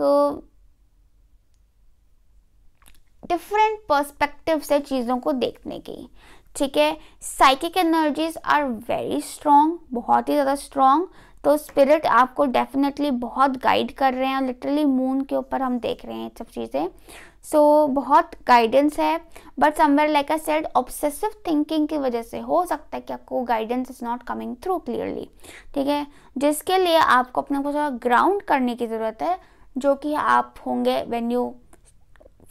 डिफरेंट पर्सपेक्टिव से चीज़ों को देखने की ठीक है psychic energies are very strong बहुत ही ज़्यादा स्ट्रॉन्ग तो स्पिरिट आपको डेफिनेटली बहुत गाइड कर रहे हैं लिटरली मून के ऊपर हम देख रहे हैं सब चीज़ें सो so, बहुत गाइडेंस है but somewhere like I said obsessive thinking की वजह से हो सकता है कि आपको guidance is not coming through clearly ठीक है जिसके लिए आपको अपने को थोड़ा ग्राउंड करने की ज़रूरत है जो कि आप होंगे when you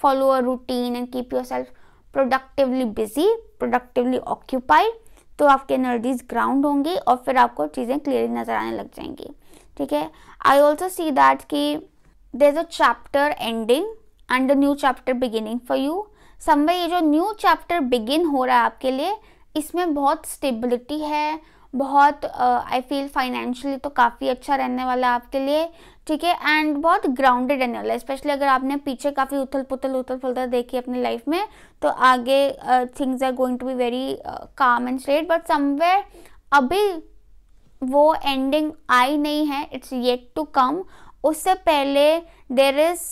follow a routine and keep yourself productively busy productively occupied तो आपके एनर्जीज ग्राउंड होंगी और फिर आपको चीज़ें क्लियरली नज़र आने लग जाएंगी ठीक है आई ऑल्सो सी दैट कि there is a chapter ending and the new chapter beginning for you someway ये जो न्यू चैप्टर बिगिन हो रहा है आपके लिए इसमें बहुत स्टेबिलिटी है बहुत आई फील फाइनेंशियली तो काफ़ी अच्छा रहने वाला है आपके लिए ठीक है एंड बहुत ग्राउंडेड रहने वाला है स्पेशली अगर आपने पीछे काफ़ी उथल पुथल उथल पुथल देखी अपनी लाइफ में तो आगे things are going to be very calm and straight but somewhere अभी वो एंडिंग आई नहीं है इट्स येट टू कम उससे पहले देर इज़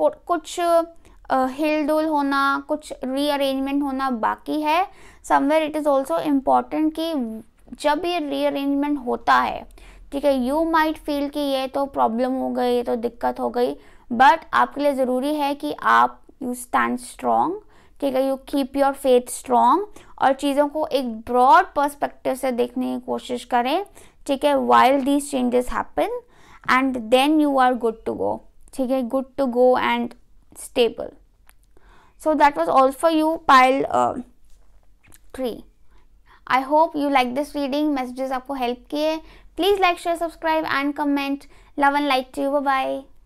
कुछ हिल डुल होना कुछ रीअरेंजमेंट होना बाकी है somewhere it is also important कि जब ये रीअरेंजमेंट होता है ठीक है यू माइट फील कि ये तो प्रॉब्लम हो गई ये तो दिक्कत हो गई बट आपके लिए ज़रूरी है कि आप यू स्टैंड स्ट्रॉन्ग ठीक है you keep your faith strong और चीज़ों को एक ब्रॉड पर्सपेक्टिव से देखने की कोशिश करें ठीक है while these changes happen and then you are good to go good to go and stable so that was all for you pile uh, 3 i hope you like this reading messages are for help kiye please like share subscribe and comment love and light to you bye bye